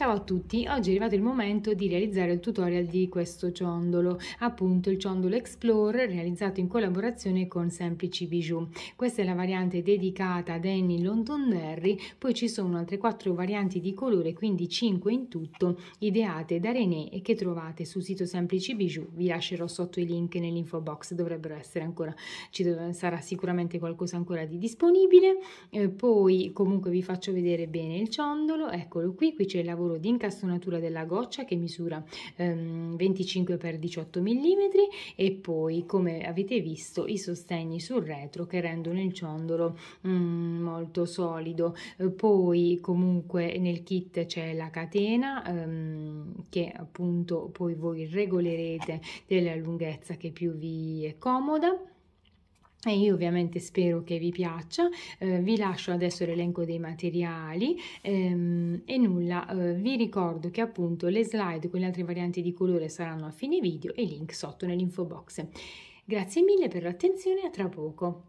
Ciao a tutti, oggi è arrivato il momento di realizzare il tutorial di questo ciondolo, appunto il ciondolo Explore realizzato in collaborazione con Semplici Bijou. Questa è la variante dedicata a Danny Londonderry, poi ci sono altre 4 varianti di colore, quindi 5 in tutto, ideate da René e che trovate sul sito Semplici Bijou, vi lascerò sotto i link nell'info box, dovrebbero essere ancora, ci sarà sicuramente qualcosa ancora di disponibile, eh, poi comunque vi faccio vedere bene il ciondolo, eccolo qui, qui c'è il lavoro lavoro di incastonatura della goccia che misura ehm, 25 x 18 mm e poi come avete visto i sostegni sul retro che rendono il ciondolo mm, molto solido eh, poi comunque nel kit c'è la catena ehm, che appunto poi voi regolerete della lunghezza che più vi è comoda e io ovviamente spero che vi piaccia, eh, vi lascio adesso l'elenco dei materiali ehm, e nulla, eh, vi ricordo che appunto le slide con le altre varianti di colore saranno a fine video e i link sotto nell'info box. Grazie mille per l'attenzione, a tra poco!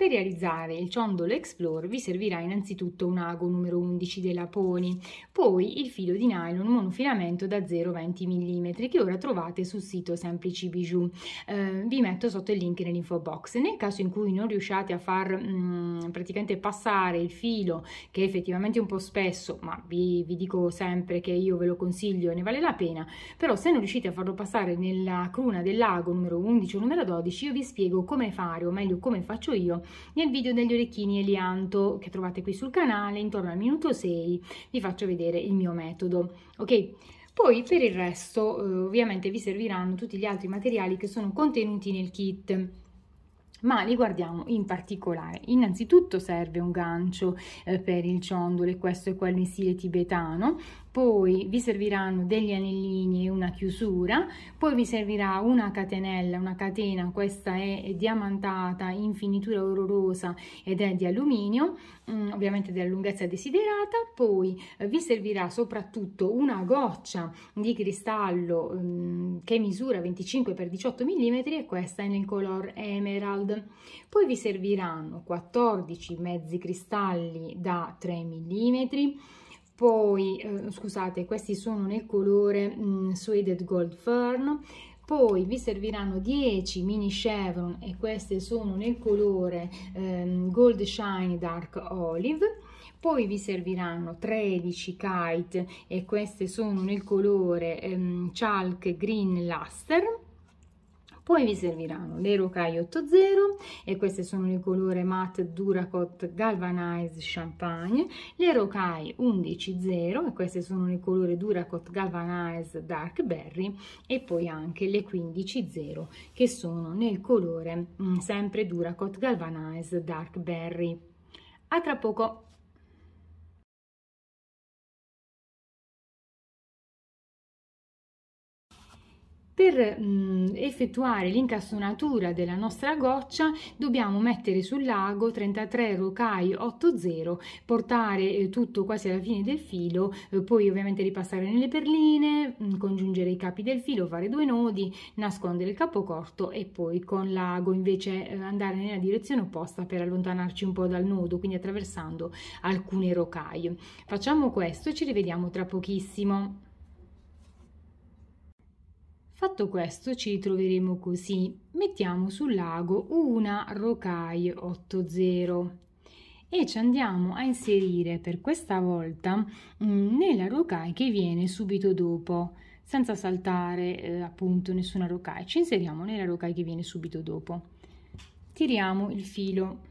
Per realizzare il ciondolo Explore vi servirà innanzitutto un ago numero 11 della Pony, poi il filo di nylon monofilamento da 0,20 mm che ora trovate sul sito Semplici Bijou. Eh, vi metto sotto il link nell'info box. Nel caso in cui non riusciate a far mh, mm, praticamente passare il filo, che è effettivamente un po' spesso, ma vi, vi, dico sempre che io ve lo consiglio, e ne vale la pena, però se non riuscite a farlo passare nella cruna dell'ago numero 11 o numero 12, io vi spiego come fare, o meglio come faccio io, nel video degli orecchini Elianto che trovate qui sul canale intorno al minuto 6 vi faccio vedere il mio metodo ok poi per il resto eh, ovviamente vi serviranno tutti gli altri materiali che sono contenuti nel kit ma li guardiamo in particolare. Innanzitutto serve un gancio eh, per il ciondolo e questo è quello in stile tibetano poi vi serviranno degli anellini e una chiusura, poi vi servirà una catenella, una catena, questa è, diamantata in finitura oro rosa ed è di alluminio, mm, ovviamente della lunghezza desiderata, poi eh, vi servirà soprattutto una goccia di cristallo mm, che misura 25 x 18 mm e questa è nel color emerald. Poi vi serviranno 14 mezzi cristalli da 3 mm, poi eh, scusate questi sono nel colore mh, mm, Sueded Gold Fern poi vi serviranno 10 mini chevron e queste sono nel colore ehm, Gold Shine Dark Olive poi vi serviranno 13 kite e queste sono nel colore ehm, Chalk Green Luster poi vi serviranno le Rokai 80 e queste sono nel colore matte Duracot Galvanized Champagne, le Rokai 11.0 e queste sono nel colore Duracot Galvanized Dark Berry e poi anche le 15.0 che sono nel colore mh, mm, sempre Duracot Galvanized Dark Berry. A tra poco! per mh, effettuare l'incastonatura della nostra goccia dobbiamo mettere sul lago 33 rocai 80 portare eh, tutto quasi alla fine del filo eh, poi ovviamente ripassare nelle perline mh, congiungere i capi del filo fare due nodi nascondere il capo corto e poi con l'ago invece eh, andare nella direzione opposta per allontanarci un po' dal nodo quindi attraversando alcune rocaie facciamo questo e ci rivediamo tra pochissimo Fatto questo ci troveremo così. Mettiamo sul lago una Rokai 80 e ci andiamo a inserire per questa volta mm, nella Rokai che viene subito dopo senza saltare eh, appunto nessuna Rokai, ci inseriamo nella Rokai che viene subito dopo tiriamo il filo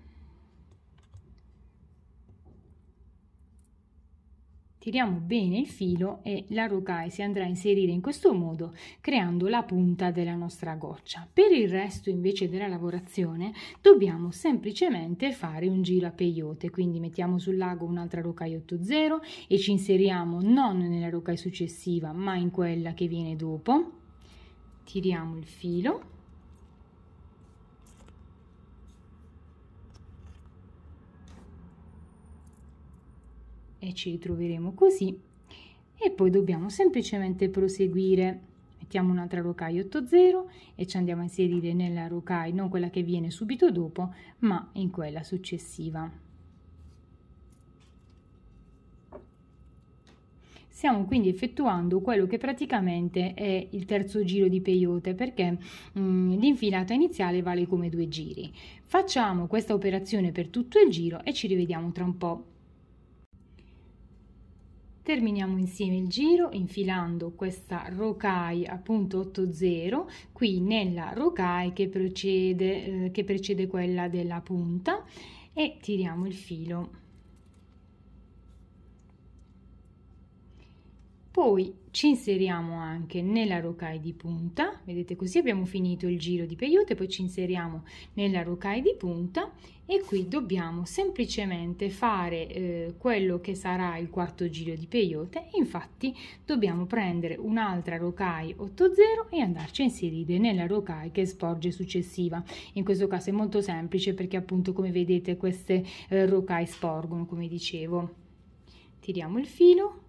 tiriamo bene il filo e la rocaille si andrà a inserire in questo modo creando la punta della nostra goccia. Per il resto invece della lavorazione dobbiamo semplicemente fare un giro a peyote, quindi mettiamo sul lago un'altra rocaille 80 e ci inseriamo non nella rocaille successiva ma in quella che viene dopo, tiriamo il filo e ci ritroveremo così e poi dobbiamo semplicemente proseguire mettiamo un'altra rocai 80 e ci andiamo a inserire nella rocai non quella che viene subito dopo ma in quella successiva stiamo quindi effettuando quello che praticamente è il terzo giro di peyote perché mm, l'infilata iniziale vale come due giri facciamo questa operazione per tutto il giro e ci rivediamo tra un po' Terminiamo insieme il giro infilando questa rocai appunto 8.0 qui nella rocai che precede, eh, che precede quella della punta e tiriamo il filo. Poi ci inseriamo anche nella rocai di punta, vedete così abbiamo finito il giro di peyote, poi ci inseriamo nella rocai di punta e qui dobbiamo semplicemente fare eh, quello che sarà il quarto giro di peyote infatti dobbiamo prendere un'altra rokai 80 e andarci a inserire nella rokai che sporge successiva in questo caso è molto semplice perché appunto come vedete queste eh, rokai sporgono come dicevo tiriamo il filo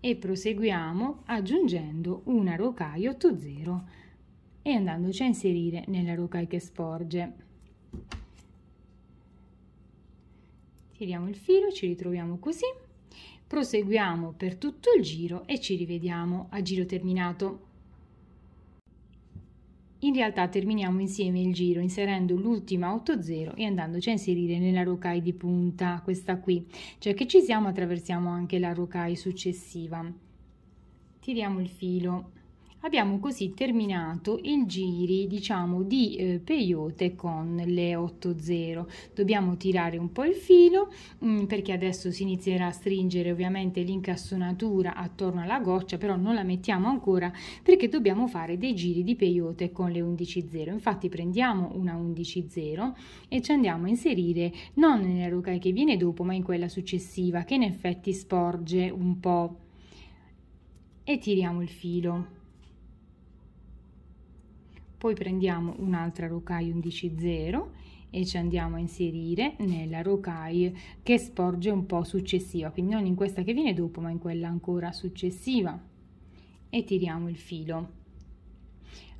e proseguiamo aggiungendo una rokai 80 e andandoci a inserire nella rokai che sporge tiriamo il filo ci ritroviamo così proseguiamo per tutto il giro e ci rivediamo a giro terminato in realtà terminiamo insieme il giro inserendo l'ultima 8-0 e andandoci a inserire nella rocaille di punta, questa qui, cioè che ci siamo attraversiamo anche la rocaille successiva. Tiriamo il filo, Abbiamo così terminato il giri diciamo di eh, peyote con le 8.0 Dobbiamo tirare un po' il filo mh, mm, perché adesso si inizierà a stringere ovviamente l'incassonatura attorno alla goccia però non la mettiamo ancora perché dobbiamo fare dei giri di peyote con le 11.0 Infatti prendiamo una 11.0 e ci andiamo a inserire non nella ruca che viene dopo ma in quella successiva che in effetti sporge un po' e tiriamo il filo poi prendiamo un'altra rocaille 11.0 e ci andiamo a inserire nella rocaille che sporge un po' successiva, quindi non in questa che viene dopo ma in quella ancora successiva e tiriamo il filo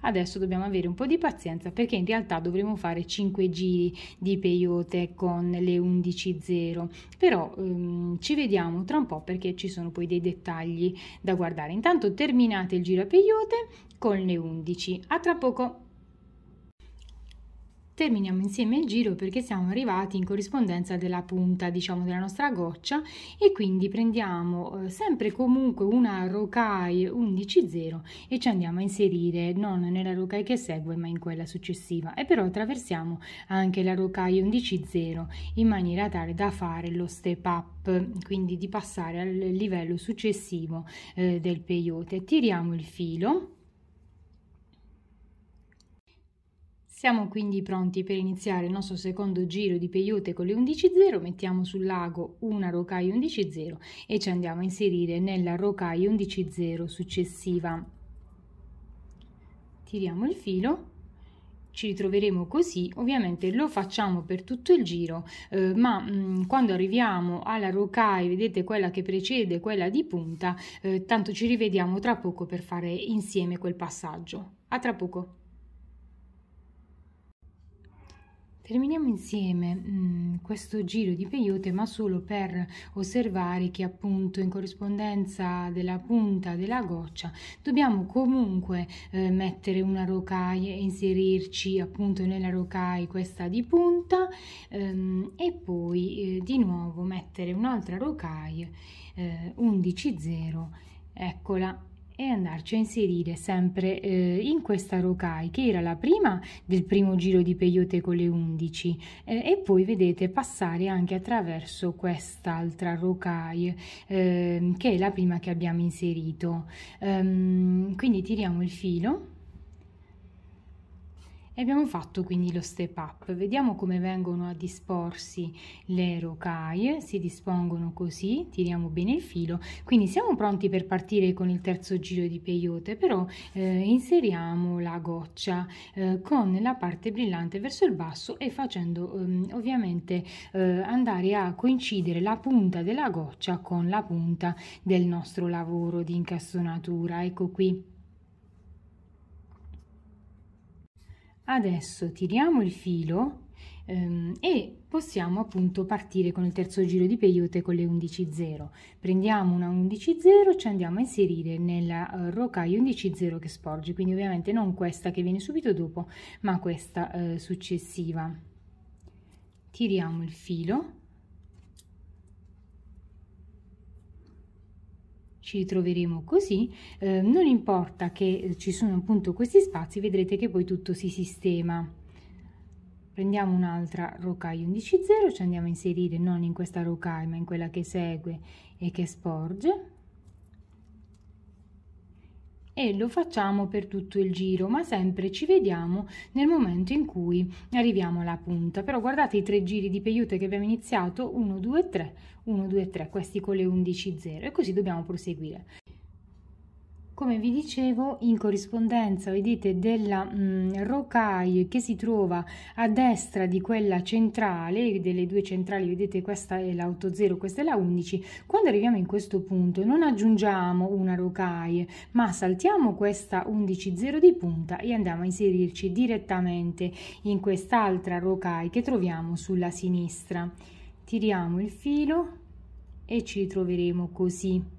adesso dobbiamo avere un po' di pazienza perché in realtà dovremo fare 5 giri di peyote con le 11.0 però ehm, ci vediamo tra un po' perché ci sono poi dei dettagli da guardare intanto terminate il giro a peyote con le 11 a tra poco terminiamo insieme il giro perché siamo arrivati in corrispondenza della punta diciamo della nostra goccia e quindi prendiamo eh, sempre comunque una rocaille 11.0 e ci andiamo a inserire non nella rocaille che segue ma in quella successiva e però attraversiamo anche la rocaille 11.0 in maniera tale da fare lo step up quindi di passare al livello successivo eh, del peyote tiriamo il filo Siamo quindi pronti per iniziare il nostro secondo giro di peyote con le 11.0, mettiamo sul lago una rocaille 11.0 e ci andiamo a inserire nella rocaille 11.0 successiva. Tiriamo il filo ci ritroveremo così ovviamente lo facciamo per tutto il giro eh, ma mh, mm, quando arriviamo alla rocaille, vedete quella che precede quella di punta eh, tanto ci rivediamo tra poco per fare insieme quel passaggio a tra poco Terminiamo insieme mh, mm, questo giro di peyote ma solo per osservare che appunto in corrispondenza della punta della goccia dobbiamo comunque eh, mettere una rocaille e inserirci appunto nella rocaille questa di punta ehm, e poi eh, di nuovo mettere un'altra rocaille eh, 11 eccola e andarci a inserire sempre eh, in questa rocai che era la prima del primo giro di peyote con le 11 eh, e poi vedete passare anche attraverso quest'altra rocai eh, che è la prima che abbiamo inserito um, quindi tiriamo il filo e abbiamo fatto quindi lo step up, vediamo come vengono a disporsi le rocaie, si dispongono così, tiriamo bene il filo, quindi siamo pronti per partire con il terzo giro di peyote, però eh, inseriamo la goccia eh, con la parte brillante verso il basso e facendo ehm, ovviamente eh, andare a coincidere la punta della goccia con la punta del nostro lavoro di incastonatura, ecco qui adesso tiriamo il filo ehm, e possiamo appunto partire con il terzo giro di peyote con le 11.0 prendiamo una 11.0 ci andiamo a inserire nella eh, rocaia 11.0 che sporge quindi ovviamente non questa che viene subito dopo ma questa eh, successiva tiriamo il filo ci ritroveremo così, eh, non importa che eh, ci sono appunto questi spazi, vedrete che poi tutto si sistema. Prendiamo un'altra rocaia 11.0, ci andiamo a inserire non in questa rocaia ma in quella che segue e che sporge, e lo facciamo per tutto il giro ma sempre ci vediamo nel momento in cui arriviamo alla punta però guardate i tre giri di peiute che abbiamo iniziato 1 2 3 1 2 3 questi con le 11 0 e così dobbiamo proseguire come vi dicevo in corrispondenza vedete della mh, mm, rocaille che si trova a destra di quella centrale delle due centrali vedete questa è la 80 questa è la 11 quando arriviamo in questo punto non aggiungiamo una rocaille ma saltiamo questa 11 di punta e andiamo a inserirci direttamente in quest'altra rocaille che troviamo sulla sinistra tiriamo il filo e ci ritroveremo così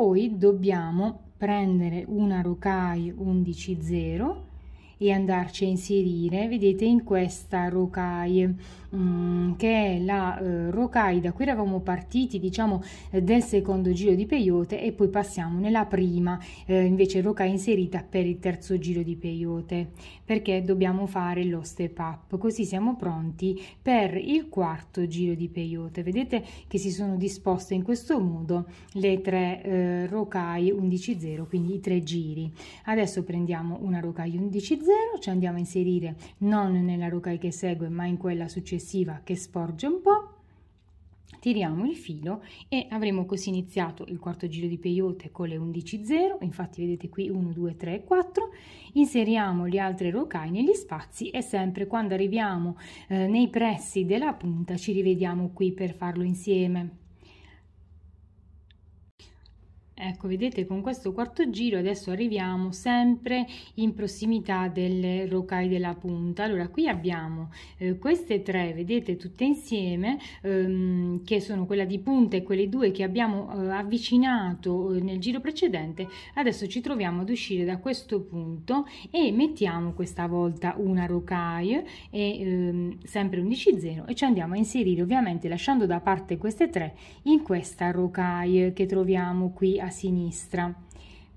poi dobbiamo prendere una rocaille 110 e andarci a inserire vedete in questa rocaille Mm, che è la eh, Rokai da cui eravamo partiti diciamo eh, del secondo giro di peyote e poi passiamo nella prima eh, invece Rokai inserita per il terzo giro di peyote perché dobbiamo fare lo step up così siamo pronti per il quarto giro di peyote vedete che si sono disposte in questo modo le tre eh, Rokai 11.0 quindi i tre giri adesso prendiamo una Rokai 11.0 ci andiamo a inserire non nella Rokai che segue ma in quella successiva successiva che sporge un po' tiriamo il filo e avremo così iniziato il quarto giro di peyote con le 11 0 infatti vedete qui 1 2 3 4 inseriamo gli altri rocai negli spazi e sempre quando arriviamo eh, nei pressi della punta ci rivediamo qui per farlo insieme Ecco, vedete con questo quarto giro adesso arriviamo sempre in prossimità delle rocaie della punta. Allora qui abbiamo eh, queste tre, vedete tutte insieme, ehm, che sono quella di punta e quelle due che abbiamo eh, avvicinato eh, nel giro precedente. Adesso ci troviamo ad uscire da questo punto e mettiamo questa volta una rocaia e ehm, sempre 11-0 e ci andiamo a inserire ovviamente lasciando da parte queste tre in questa rocaia che troviamo qui a sinistra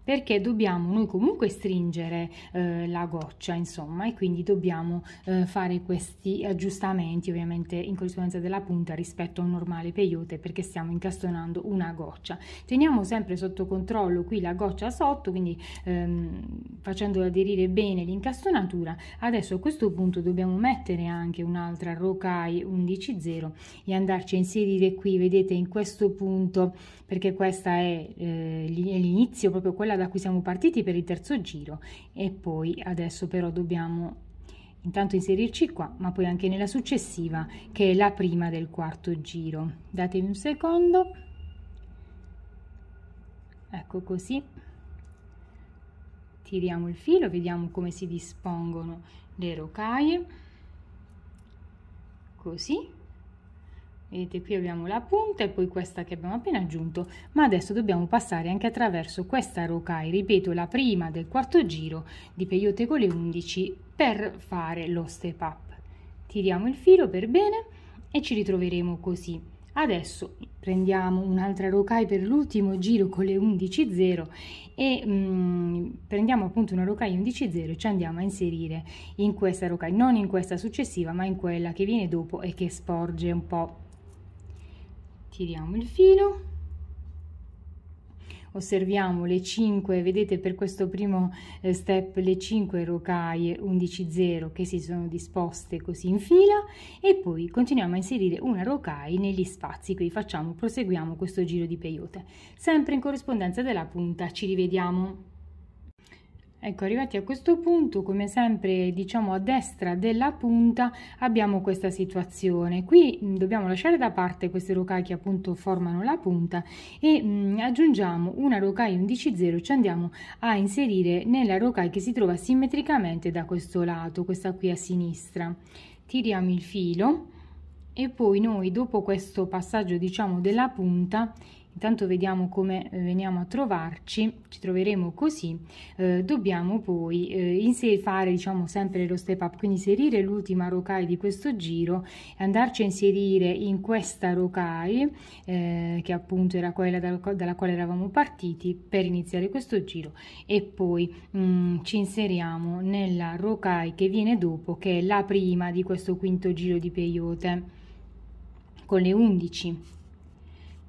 perché dobbiamo noi comunque stringere eh, la goccia insomma e quindi dobbiamo eh, fare questi aggiustamenti ovviamente in corrispondenza della punta rispetto a un normale peyote perché stiamo incastonando una goccia teniamo sempre sotto controllo qui la goccia sotto quindi ehm, facendo aderire bene l'incastonatura adesso a questo punto dobbiamo mettere anche un'altra Rokai 11.0 e andarci a inserire qui vedete in questo punto perché questa è eh, l'inizio, proprio quella da cui siamo partiti per il terzo giro e poi adesso però dobbiamo intanto inserirci qua ma poi anche nella successiva che è la prima del quarto giro datemi un secondo ecco così tiriamo il filo vediamo come si dispongono le rocaie così vedete qui abbiamo la punta e poi questa che abbiamo appena aggiunto ma adesso dobbiamo passare anche attraverso questa rocai ripeto la prima del quarto giro di peyote con le 11 per fare lo step up tiriamo il filo per bene e ci ritroveremo così adesso prendiamo un'altra rocai per l'ultimo giro con le 11.0 e mm, prendiamo appunto una rocai 11.0 e ci andiamo a inserire in questa rocai non in questa successiva ma in quella che viene dopo e che sporge un po' tiriamo il filo osserviamo le 5 vedete per questo primo eh, step le 5 rocaie 11 0 che si sono disposte così in fila e poi continuiamo a inserire una rocaia negli spazi qui facciamo proseguiamo questo giro di peyote sempre in corrispondenza della punta ci rivediamo Ecco, arrivati a questo punto, come sempre diciamo a destra della punta abbiamo questa situazione. Qui mh, mm, dobbiamo lasciare da parte queste rocaie che appunto formano la punta e mh, mm, aggiungiamo una rocaia 11.0, ci andiamo a inserire nella rocaia che si trova simmetricamente da questo lato, questa qui a sinistra. Tiriamo il filo e poi noi dopo questo passaggio diciamo della punta intanto vediamo come eh, veniamo a trovarci, ci troveremo così, eh, dobbiamo poi eh, inser- fare diciamo sempre lo step up, quindi inserire l'ultima rokai di questo giro e andarci a inserire in questa rokai eh, che appunto era quella dal, dalla quale eravamo partiti per iniziare questo giro e poi mh, mm, ci inseriamo nella rokai che viene dopo che è la prima di questo quinto giro di peyote con le 11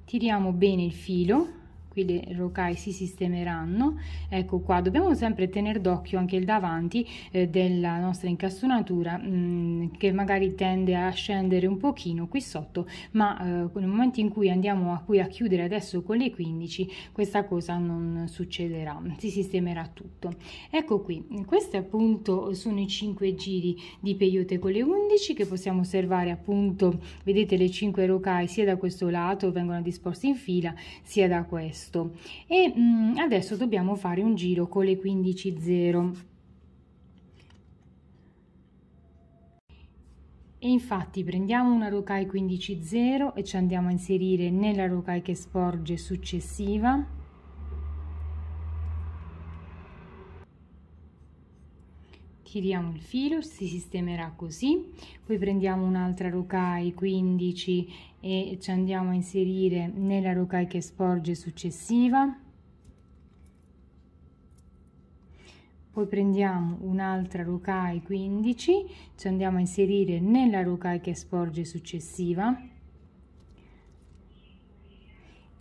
tiriamo bene il filo qui le rocai si sistemeranno ecco qua dobbiamo sempre tenere d'occhio anche il davanti eh, della nostra incastonatura mh, mm, che magari tende a scendere un pochino qui sotto ma eh, nel momento in cui andiamo a, qui a chiudere adesso con le 15 questa cosa non succederà si sistemerà tutto ecco qui questi appunto sono i 5 giri di peyote con le 11 che possiamo osservare appunto vedete le 5 rocai sia da questo lato vengono disposte in fila sia da questo questo e mh, mm, adesso dobbiamo fare un giro con le 15 0 E infatti prendiamo una rocaille 15 0 e ci andiamo a inserire nella rocaille che sporge successiva tiriamo il filo si sistemerà così poi prendiamo un'altra rocaille 15 e ci andiamo a inserire nella rocaia che sporge successiva poi prendiamo un'altra rocaia 15 ci andiamo a inserire nella rocaia che sporge successiva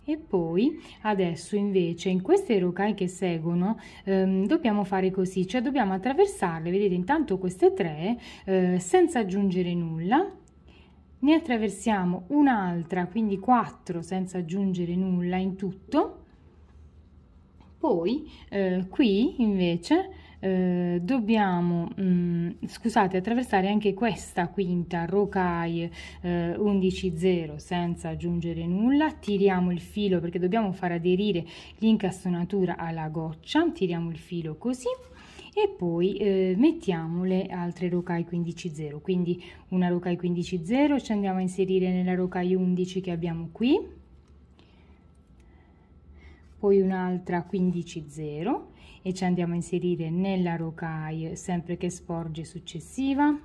e poi adesso invece in queste rocaie che seguono ehm, dobbiamo fare così cioè dobbiamo attraversarle vedete intanto queste tre eh, senza aggiungere nulla ne attraversiamo un'altra, quindi quattro senza aggiungere nulla in tutto. Poi eh, qui invece eh, dobbiamo, mh, mm, scusate, attraversare anche questa quinta, Rokai eh, 11 senza aggiungere nulla, tiriamo il filo perché dobbiamo far aderire l'incastonatura alla goccia, tiriamo il filo così e poi eh, mettiamo le altre rocai 15.0 quindi una rocai 15.0 ci andiamo a inserire nella rocai 11 che abbiamo qui poi un'altra 15.0 e ci andiamo a inserire nella rocai sempre che sporge successiva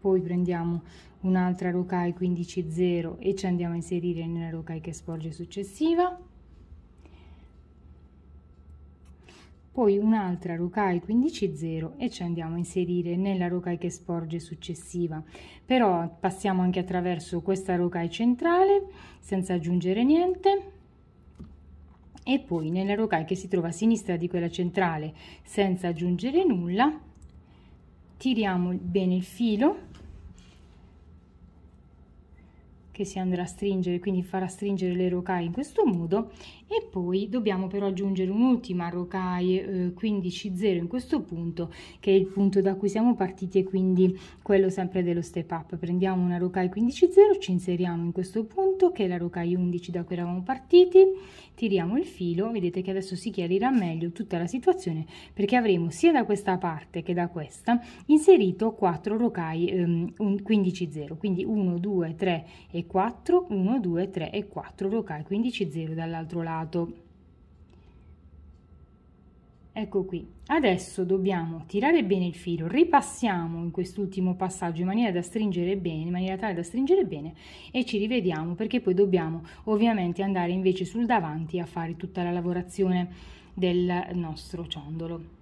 poi prendiamo un'altra rocai 15.0 e ci andiamo a inserire nella rocai che sporge successiva poi un'altra rocai 15,0 e ci andiamo a inserire nella rocai che sporge successiva però passiamo anche attraverso questa rocai centrale senza aggiungere niente e poi nella rocai che si trova a sinistra di quella centrale senza aggiungere nulla tiriamo bene il filo che si andrà a stringere quindi farà stringere le rocai in questo modo e poi dobbiamo però aggiungere un'ultima rocaille eh, 15 in questo punto che è il punto da cui siamo partiti e quindi quello sempre dello step up prendiamo una rocaille 15.0, ci inseriamo in questo punto che è la rocaille 11 da cui eravamo partiti tiriamo il filo vedete che adesso si chiarirà meglio tutta la situazione perché avremo sia da questa parte che da questa inserito 4 rocaille ehm, 15 quindi 1 2 3 e 4 1 2 3 e 4 rocaille 15.0 dall'altro lato girato ecco qui adesso dobbiamo tirare bene il filo ripassiamo in quest'ultimo passaggio in maniera da stringere bene in maniera tale da stringere bene e ci rivediamo perché poi dobbiamo ovviamente andare invece sul davanti a fare tutta la lavorazione del nostro ciondolo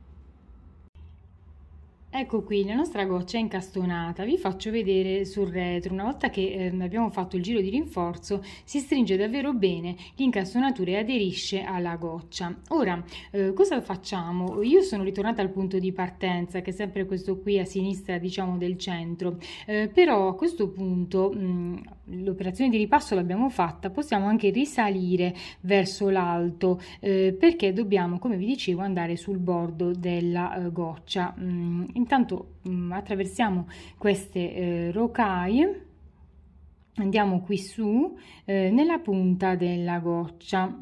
Ecco qui, la nostra goccia è incastonata, vi faccio vedere sul retro, una volta che eh, abbiamo fatto il giro di rinforzo si stringe davvero bene l'incastonatura e aderisce alla goccia. Ora, eh, cosa facciamo? Io sono ritornata al punto di partenza, che è sempre questo qui a sinistra diciamo del centro, eh, però a questo punto mm, l'operazione di ripasso l'abbiamo fatta, possiamo anche risalire verso l'alto eh, perché dobbiamo, come vi dicevo, andare sul bordo della eh, goccia. Mh, mm, intanto mh, mm, attraversiamo queste eh, rocaie andiamo qui su eh, nella punta della goccia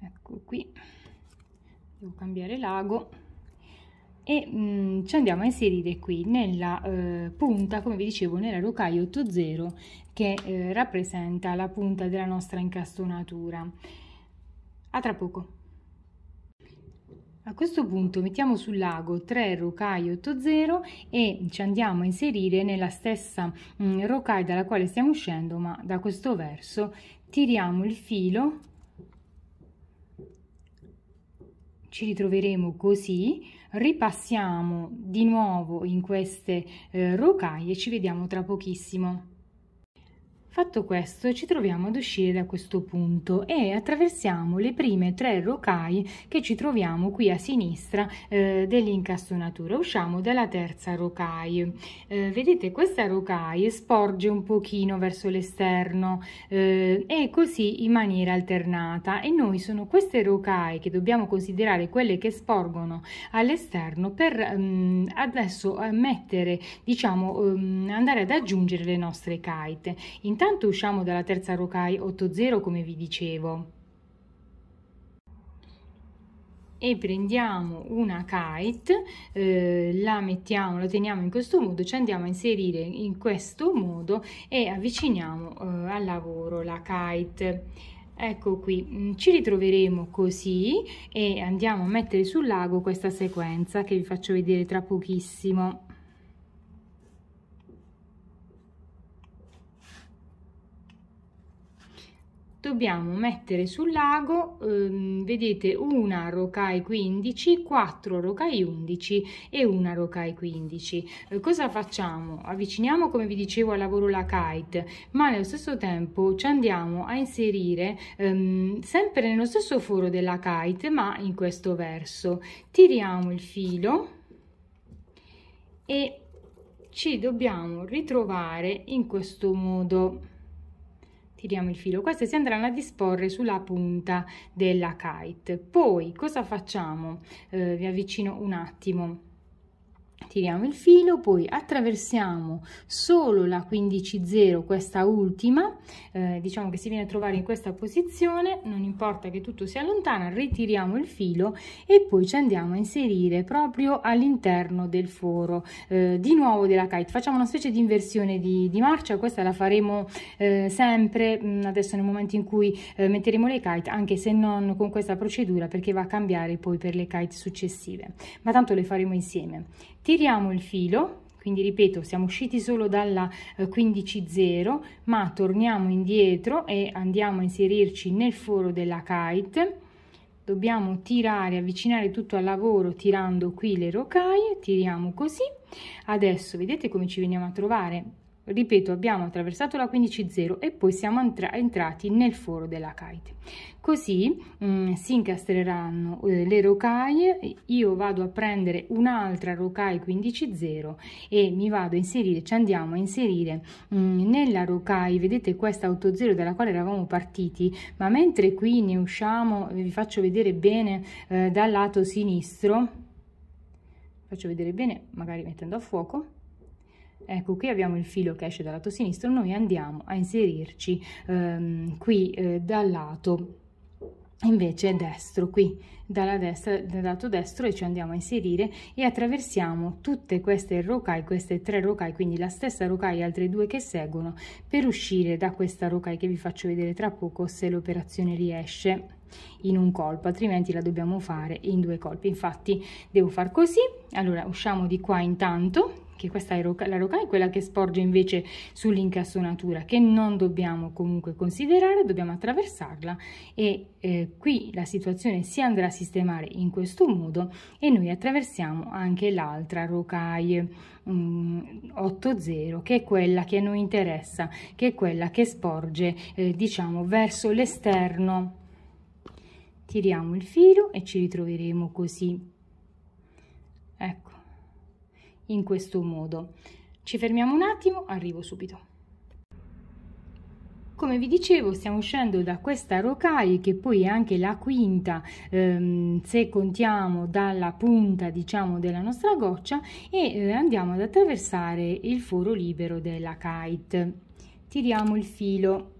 ecco qui devo cambiare lago e mh, mm, ci andiamo a inserire qui nella eh, punta come vi dicevo nella rocaia 80 che eh, rappresenta la punta della nostra incastonatura. A tra poco. A questo punto mettiamo sul lago 3 rocai 80 e ci andiamo a inserire nella stessa mh, mm, rocai dalla quale stiamo uscendo, ma da questo verso tiriamo il filo, ci ritroveremo così, ripassiamo di nuovo in queste eh, e ci vediamo tra pochissimo. Fatto questo ci troviamo ad uscire da questo punto e attraversiamo le prime tre rocaie che ci troviamo qui a sinistra eh, dell'incastonatura. Usciamo dalla terza rocaia. Eh, vedete questa rocaia sporge un pochino verso l'esterno eh, e così in maniera alternata e noi sono queste rocaie che dobbiamo considerare quelle che sporgono all'esterno per ehm, adesso eh, mettere diciamo ehm, andare ad aggiungere le nostre kite. Intanto Intanto usciamo dalla terza Rokai 8.0 come vi dicevo e prendiamo una kite, eh, la mettiamo, la teniamo in questo modo, ci andiamo a inserire in questo modo e avviciniamo eh, al lavoro la kite. Ecco qui, mm, ci ritroveremo così e andiamo a mettere sul lago questa sequenza che vi faccio vedere tra pochissimo. dobbiamo mettere sul lago ehm, vedete una rocai 15 4 rocai 11 e una rocai 15 eh, cosa facciamo avviciniamo come vi dicevo al lavoro la kite ma nello stesso tempo ci andiamo a inserire ehm, sempre nello stesso foro della kite ma in questo verso tiriamo il filo e ci dobbiamo ritrovare in questo modo tiriamo il filo queste si andranno a disporre sulla punta della kite poi cosa facciamo eh, vi avvicino un attimo tiriamo il filo poi attraversiamo solo la 15.0 questa ultima eh, diciamo che si viene a trovare in questa posizione non importa che tutto sia lontano ritiriamo il filo e poi ci andiamo a inserire proprio all'interno del foro eh, di nuovo della kite facciamo una specie di inversione di, di marcia questa la faremo eh, sempre mm, adesso nel momento in cui eh, metteremo le kite anche se non con questa procedura perché va a cambiare poi per le kite successive ma tanto le faremo insieme tiriamo il filo quindi ripeto siamo usciti solo dalla 15.0 eh, ma torniamo indietro e andiamo a inserirci nel foro della kite dobbiamo tirare avvicinare tutto al lavoro tirando qui le rocaie tiriamo così adesso vedete come ci veniamo a trovare ripeto abbiamo attraversato la 15.0 e poi siamo entrati nel foro della kite così mh, mm, si incastreranno eh, le rocaie io vado a prendere un'altra rocaia 15.0 e mi vado a inserire ci andiamo a inserire mh, mm, nella rocaia vedete questa 8.0 dalla quale eravamo partiti ma mentre qui ne usciamo vi faccio vedere bene eh, dal lato sinistro faccio vedere bene magari mettendo a fuoco Ecco, qui abbiamo il filo che esce dal lato sinistro, noi andiamo a inserirci ehm, qui eh, dal lato invece destro qui dalla destra dal lato destro e ci andiamo a inserire e attraversiamo tutte queste rocai, queste tre rocai, quindi la stessa rocai e altre due che seguono per uscire da questa rocai che vi faccio vedere tra poco se l'operazione riesce in un colpo altrimenti la dobbiamo fare in due colpi infatti devo far così allora usciamo di qua intanto che questa è la rocaille è quella che sporge invece sull'incassonatura che non dobbiamo comunque considerare, dobbiamo attraversarla e eh, qui la situazione si andrà a sistemare in questo modo e noi attraversiamo anche l'altra rocaille 8.0 mm, che è quella che a noi interessa, che è quella che sporge eh, diciamo verso l'esterno. Tiriamo il filo e ci ritroveremo così. Ecco in questo modo. Ci fermiamo un attimo, arrivo subito. Come vi dicevo stiamo uscendo da questa rocaille che poi è anche la quinta ehm, se contiamo dalla punta diciamo della nostra goccia e eh, andiamo ad attraversare il foro libero della kite. Tiriamo il filo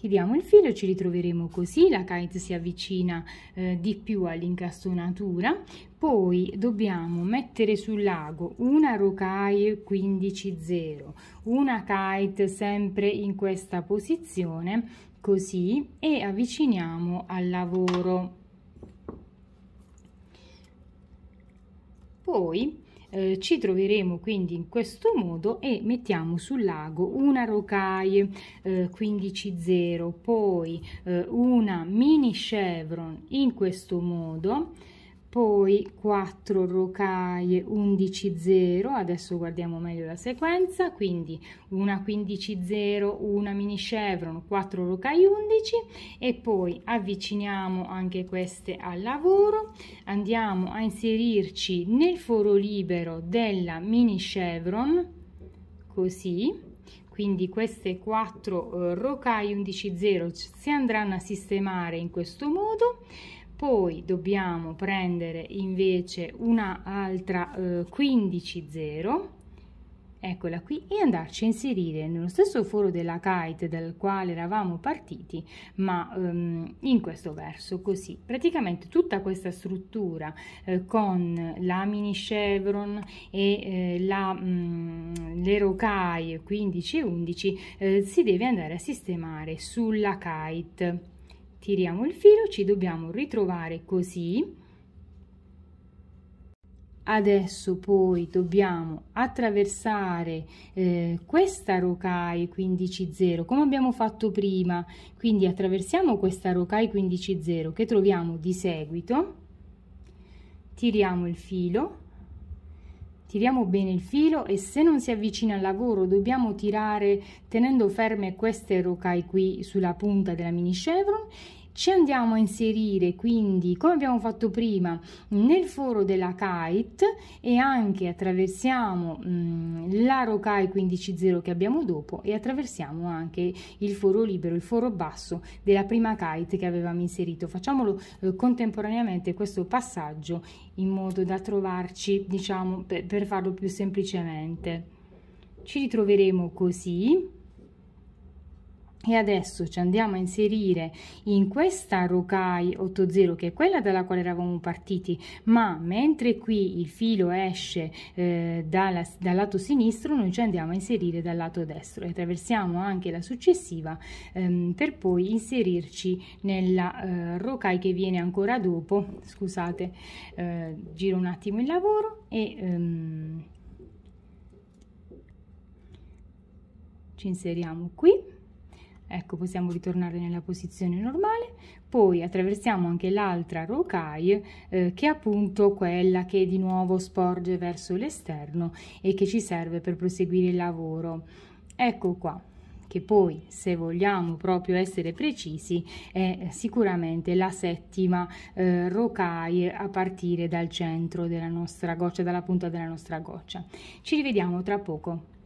Tiriamo il filo, ci ritroveremo così, la kite si avvicina eh, di più all'incastonatura, poi dobbiamo mettere sul lago una rocaille 15-0, una kite sempre in questa posizione, così, e avviciniamo al lavoro. Poi eh, ci troveremo quindi in questo modo e mettiamo sul lago una rocaille eh, 15-0 poi eh, una mini chevron in questo modo poi 4 rocaie 11 0 adesso guardiamo meglio la sequenza quindi una 15 0 una mini chevron 4 rocaie 11 e poi avviciniamo anche queste al lavoro andiamo a inserirci nel foro libero della mini chevron così quindi queste 4 uh, rocaie 11 0 si andranno a sistemare in questo modo poi dobbiamo prendere invece un'altra eh, 15 0 eccola qui, e andarci a inserire nello stesso foro della kite dal quale eravamo partiti, ma um, in questo verso, così. Praticamente tutta questa struttura eh, con la mini chevron e eh, mm, le rocaie 15 e 11 eh, si deve andare a sistemare sulla kite tiriamo il filo ci dobbiamo ritrovare così adesso poi dobbiamo attraversare eh, questa rocaia 15.0 come abbiamo fatto prima quindi attraversiamo questa rocaia 15.0 che troviamo di seguito tiriamo il filo tiriamo bene il filo e se non si avvicina al lavoro dobbiamo tirare tenendo ferme queste rocai qui sulla punta della mini chevron ci andiamo a inserire quindi come abbiamo fatto prima nel foro della kite e anche attraversiamo mh, mm, la rokai 15.0 che abbiamo dopo e attraversiamo anche il foro libero il foro basso della prima kite che avevamo inserito facciamolo eh, contemporaneamente questo passaggio in modo da trovarci diciamo per, per farlo più semplicemente ci ritroveremo così e adesso ci andiamo a inserire in questa rokai 80 che è quella dalla quale eravamo partiti ma mentre qui il filo esce eh, dalla, dal lato sinistro noi ci andiamo a inserire dal lato destro e attraversiamo anche la successiva ehm, per poi inserirci nella eh, rokai che viene ancora dopo scusate eh, giro un attimo il lavoro e ehm, ci inseriamo qui ecco possiamo ritornare nella posizione normale poi attraversiamo anche l'altra rocaille eh, che è appunto quella che di nuovo sporge verso l'esterno e che ci serve per proseguire il lavoro ecco qua che poi se vogliamo proprio essere precisi è sicuramente la settima eh, rocaille a partire dal centro della nostra goccia dalla punta della nostra goccia ci rivediamo tra poco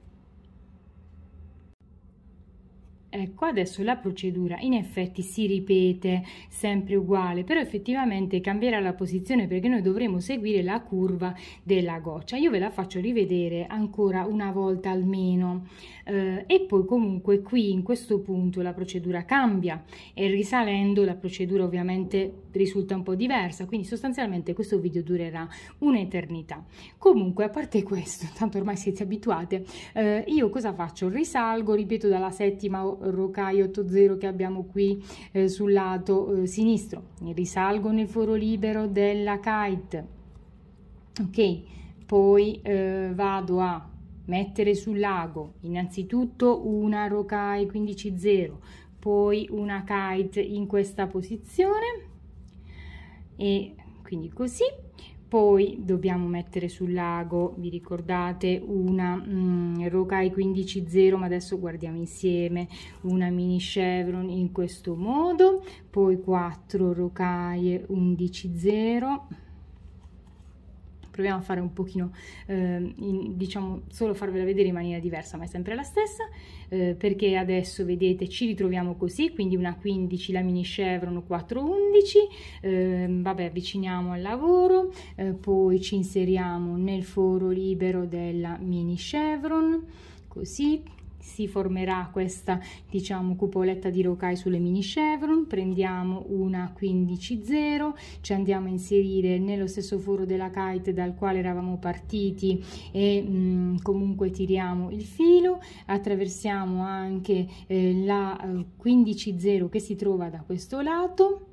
ecco adesso la procedura in effetti si ripete sempre uguale però effettivamente cambierà la posizione perché noi dovremo seguire la curva della goccia io ve la faccio rivedere ancora una volta almeno eh, e poi comunque qui in questo punto la procedura cambia e risalendo la procedura ovviamente risulta un po' diversa quindi sostanzialmente questo video durerà un'eternità comunque a parte questo tanto ormai siete abituate eh, io cosa faccio risalgo ripeto dalla settima Rokai 80 che abbiamo qui eh, sul lato eh, sinistro. Risalgo nel foro libero della kite, ok, poi eh, vado a mettere sul lago innanzitutto una Rokai 15-0, poi una kite in questa posizione e quindi così poi dobbiamo mettere sul lago, vi ricordate, una mm, Rokai 15.0, ma adesso guardiamo insieme, una mini chevron in questo modo, poi 4 Rokai 11.0, proviamo a fare un pochino, eh, in, diciamo, solo farvela vedere in maniera diversa, ma è sempre la stessa, eh, perché adesso vedete ci ritroviamo così, quindi una 15, la mini chevron 411, eh, vabbè avviciniamo al lavoro, eh, poi ci inseriamo nel foro libero della mini chevron, così, si formerà questa diciamo cupoletta di rokai sulle mini chevron prendiamo una 15.0 ci andiamo a inserire nello stesso foro della kite dal quale eravamo partiti e mh, mm, comunque tiriamo il filo attraversiamo anche eh, la 15.0 eh, che si trova da questo lato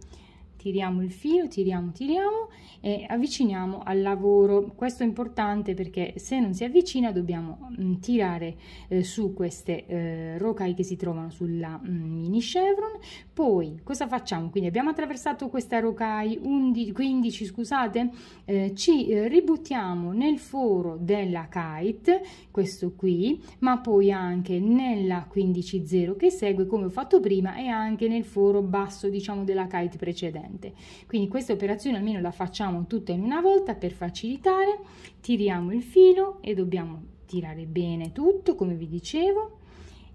tiriamo il filo tiriamo tiriamo e avviciniamo al lavoro questo è importante perché se non si avvicina dobbiamo mh, mm, tirare eh, su queste eh, rocaie che si trovano sulla mh, mm, mini chevron poi cosa facciamo quindi abbiamo attraversato questa rocaia 15 scusate eh, ci eh, ributtiamo nel foro della kite questo qui ma poi anche nella 15 0 che segue come ho fatto prima e anche nel foro basso diciamo della kite precedente cliente. Quindi questa operazione almeno la facciamo tutta in una volta per facilitare, tiriamo il filo e dobbiamo tirare bene tutto come vi dicevo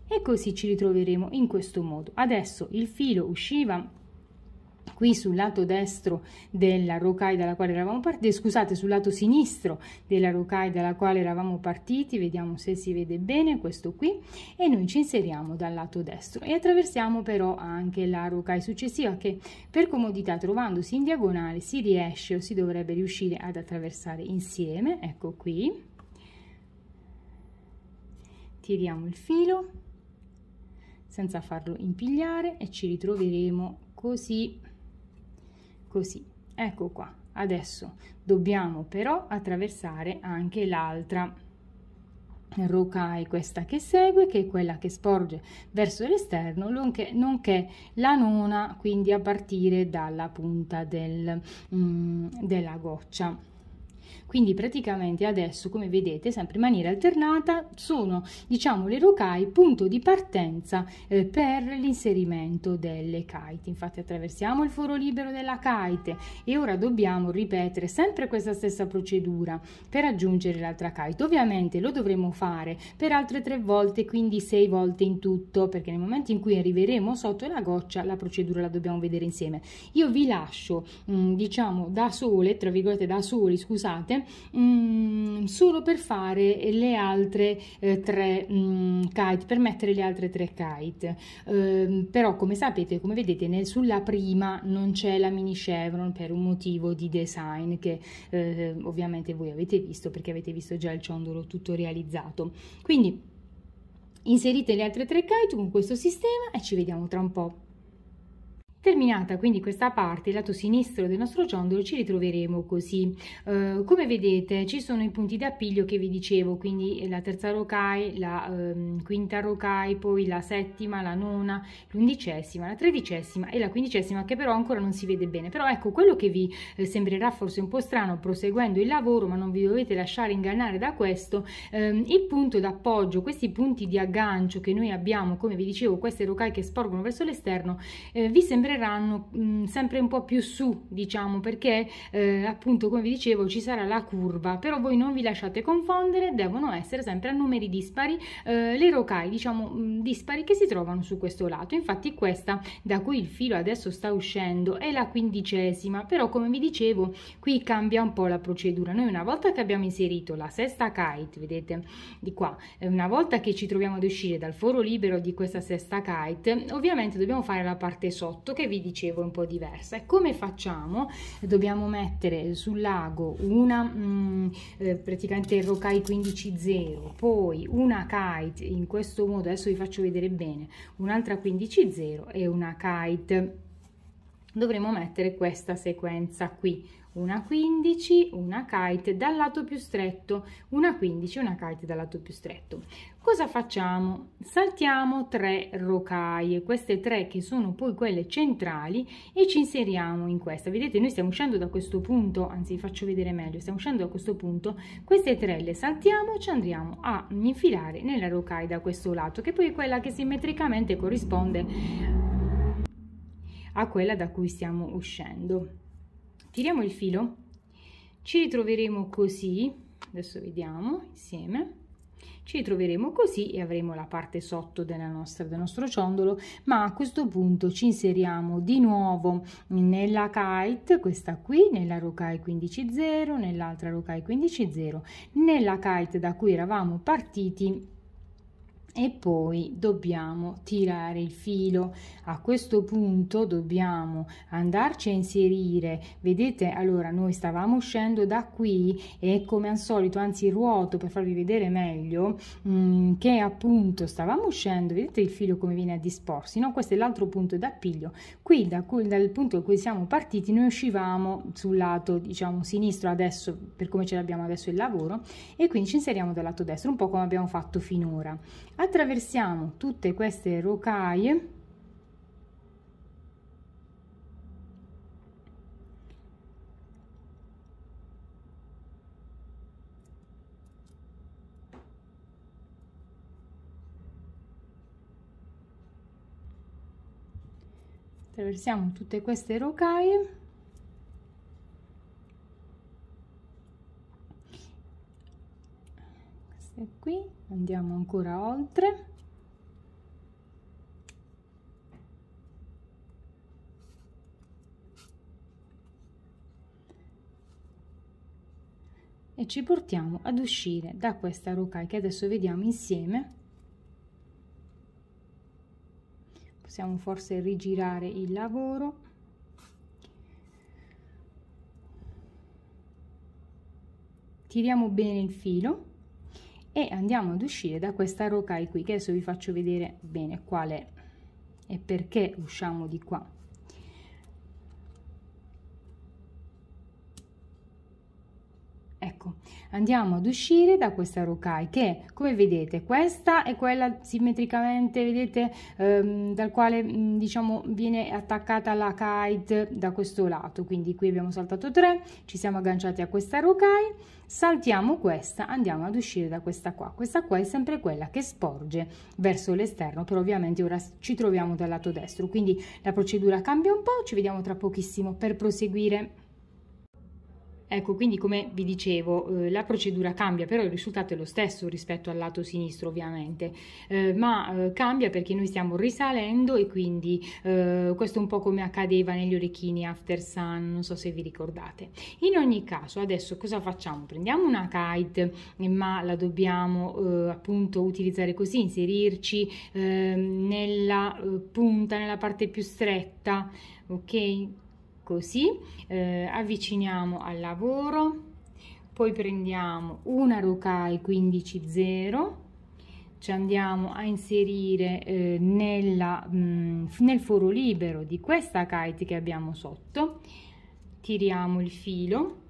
e così ci ritroveremo in questo modo. Adesso il filo usciva qui sul lato destro della rocaille dalla quale eravamo partiti, scusate, sul lato sinistro della rocaille dalla quale eravamo partiti, vediamo se si vede bene questo qui, e noi ci inseriamo dal lato destro e attraversiamo però anche la rocaille successiva che per comodità trovandosi in diagonale si riesce o si dovrebbe riuscire ad attraversare insieme, ecco qui, tiriamo il filo senza farlo impigliare e ci ritroveremo così così ecco qua adesso dobbiamo però attraversare anche l'altra rocae questa che segue che è quella che sporge verso l'esterno nonché, nonché, la nona quindi a partire dalla punta del, mm, della goccia quindi praticamente adesso come vedete sempre in maniera alternata sono diciamo le rocaie punto di partenza eh, per l'inserimento delle kite infatti attraversiamo il foro libero della kite e ora dobbiamo ripetere sempre questa stessa procedura per aggiungere l'altra kite ovviamente lo dovremo fare per altre tre volte quindi sei volte in tutto perché nel momento in cui arriveremo sotto la goccia la procedura la dobbiamo vedere insieme io vi lascio mh, mm, diciamo da sole tra virgolette da soli scusate mh, mm, solo per fare le altre eh, tre mh, mm, kite, per mettere le altre tre kite. Eh, però come sapete, come vedete, nel, sulla prima non c'è la mini chevron per un motivo di design che eh, ovviamente voi avete visto perché avete visto già il ciondolo tutto realizzato. Quindi inserite le altre tre kite con questo sistema e ci vediamo tra un po'. Terminata quindi questa parte, il lato sinistro del nostro ciondolo, ci ritroveremo così. Eh, come vedete ci sono i punti d'appiglio che vi dicevo, quindi la terza rocai, la ehm, quinta rocai, poi la settima, la nona, l'undicesima, la tredicesima e la quindicesima che però ancora non si vede bene. Però ecco, quello che vi eh, sembrerà forse un po' strano proseguendo il lavoro, ma non vi dovete lasciare ingannare da questo, ehm, il punto d'appoggio, questi punti di aggancio che noi abbiamo, come vi dicevo, queste rocai che sporgono verso l'esterno, eh, vi sembrerà entreranno mh, mm, sempre un po' più su, diciamo, perché eh, appunto come vi dicevo ci sarà la curva, però voi non vi lasciate confondere, devono essere sempre a numeri dispari eh, le rocai, diciamo, mh, mm, dispari che si trovano su questo lato. Infatti questa da cui il filo adesso sta uscendo è la quindicesima, però come vi dicevo qui cambia un po' la procedura. Noi una volta che abbiamo inserito la sesta kite, vedete di qua, eh, una volta che ci troviamo ad uscire dal foro libero di questa sesta kite, ovviamente dobbiamo fare la parte sotto che vi dicevo un po' diversa. E come facciamo? Dobbiamo mettere sul lago una mh, mm, eh, praticamente Rokai 15.0, poi una kite in questo modo, adesso vi faccio vedere bene, un'altra 15.0 e una kite Dovremmo mettere questa sequenza qui una 15, una kite dal lato più stretto, una 15, una kite dal lato più stretto. Cosa facciamo? Saltiamo 3 rocaie, queste 3 che sono poi quelle centrali e ci inseriamo in questa. Vedete, noi stiamo uscendo da questo punto, anzi vi faccio vedere meglio, stiamo uscendo da questo punto, queste 3 le saltiamo e ci andiamo a infilare nella rocaia da questo lato, che poi è quella che simmetricamente corrisponde a quella da cui stiamo uscendo tiriamo il filo ci ritroveremo così adesso vediamo insieme ci ritroveremo così e avremo la parte sotto della nostra, del nostro ciondolo ma a questo punto ci inseriamo di nuovo nella kite questa qui nella rocai 15.0 nell'altra rocai 15.0 nella kite da cui eravamo partiti e poi dobbiamo tirare il filo a questo punto dobbiamo andarci a inserire vedete allora noi stavamo uscendo da qui e come al solito anzi ruoto per farvi vedere meglio mh, mm, che appunto stavamo uscendo vedete il filo come viene a disporsi no questo è l'altro punto d'appiglio qui da cui, dal punto da cui siamo partiti noi uscivamo sul lato diciamo sinistro adesso per come ce l'abbiamo adesso il lavoro e quindi ci inseriamo dal lato destro un po come abbiamo fatto finora attraversiamo tutte queste rocaie attraversiamo tutte queste rocaie queste qui andiamo ancora oltre e ci portiamo ad uscire da questa rocaia che adesso vediamo insieme possiamo forse rigirare il lavoro tiriamo bene il filo e andiamo ad uscire da questa rocaille qui che adesso vi faccio vedere bene qual è e perché usciamo di qua andiamo ad uscire da questa rocaia che come vedete questa è quella simmetricamente vedete ehm, dal quale mm, diciamo viene attaccata la kite da questo lato quindi qui abbiamo saltato 3 ci siamo agganciati a questa rocaia saltiamo questa andiamo ad uscire da questa qua questa qua è sempre quella che sporge verso l'esterno però ovviamente ora ci troviamo dal lato destro quindi la procedura cambia un po' ci vediamo tra pochissimo per proseguire Ecco, quindi come vi dicevo, eh, la procedura cambia, però il risultato è lo stesso rispetto al lato sinistro ovviamente, eh, ma eh, cambia perché noi stiamo risalendo e quindi eh, questo è un po' come accadeva negli orecchini After Sun, non so se vi ricordate. In ogni caso, adesso cosa facciamo? Prendiamo una kite, eh, ma la dobbiamo eh, appunto utilizzare così, inserirci ehm, nella punta, nella parte più stretta, ok? così eh, avviciniamo al lavoro poi prendiamo una rokai 150 ci andiamo a inserire eh, nella, mh, mm, nel foro libero di questa kite che abbiamo sotto tiriamo il filo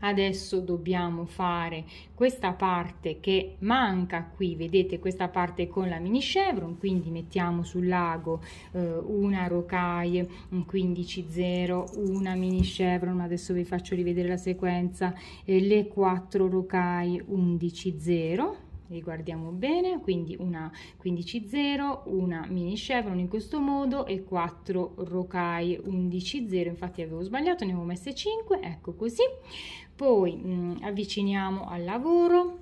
adesso dobbiamo fare questa parte che manca qui vedete questa parte con la mini chevron quindi mettiamo sul lago eh, una rocaille un 15 0 una mini chevron adesso vi faccio rivedere la sequenza eh, le quattro rocaille 11 0 riguardiamo bene quindi una 15 0 una mini chevron in questo modo e 4 rocaille 11 0 infatti avevo sbagliato ne avevo messe 5 ecco così poi mh, mm, avviciniamo al lavoro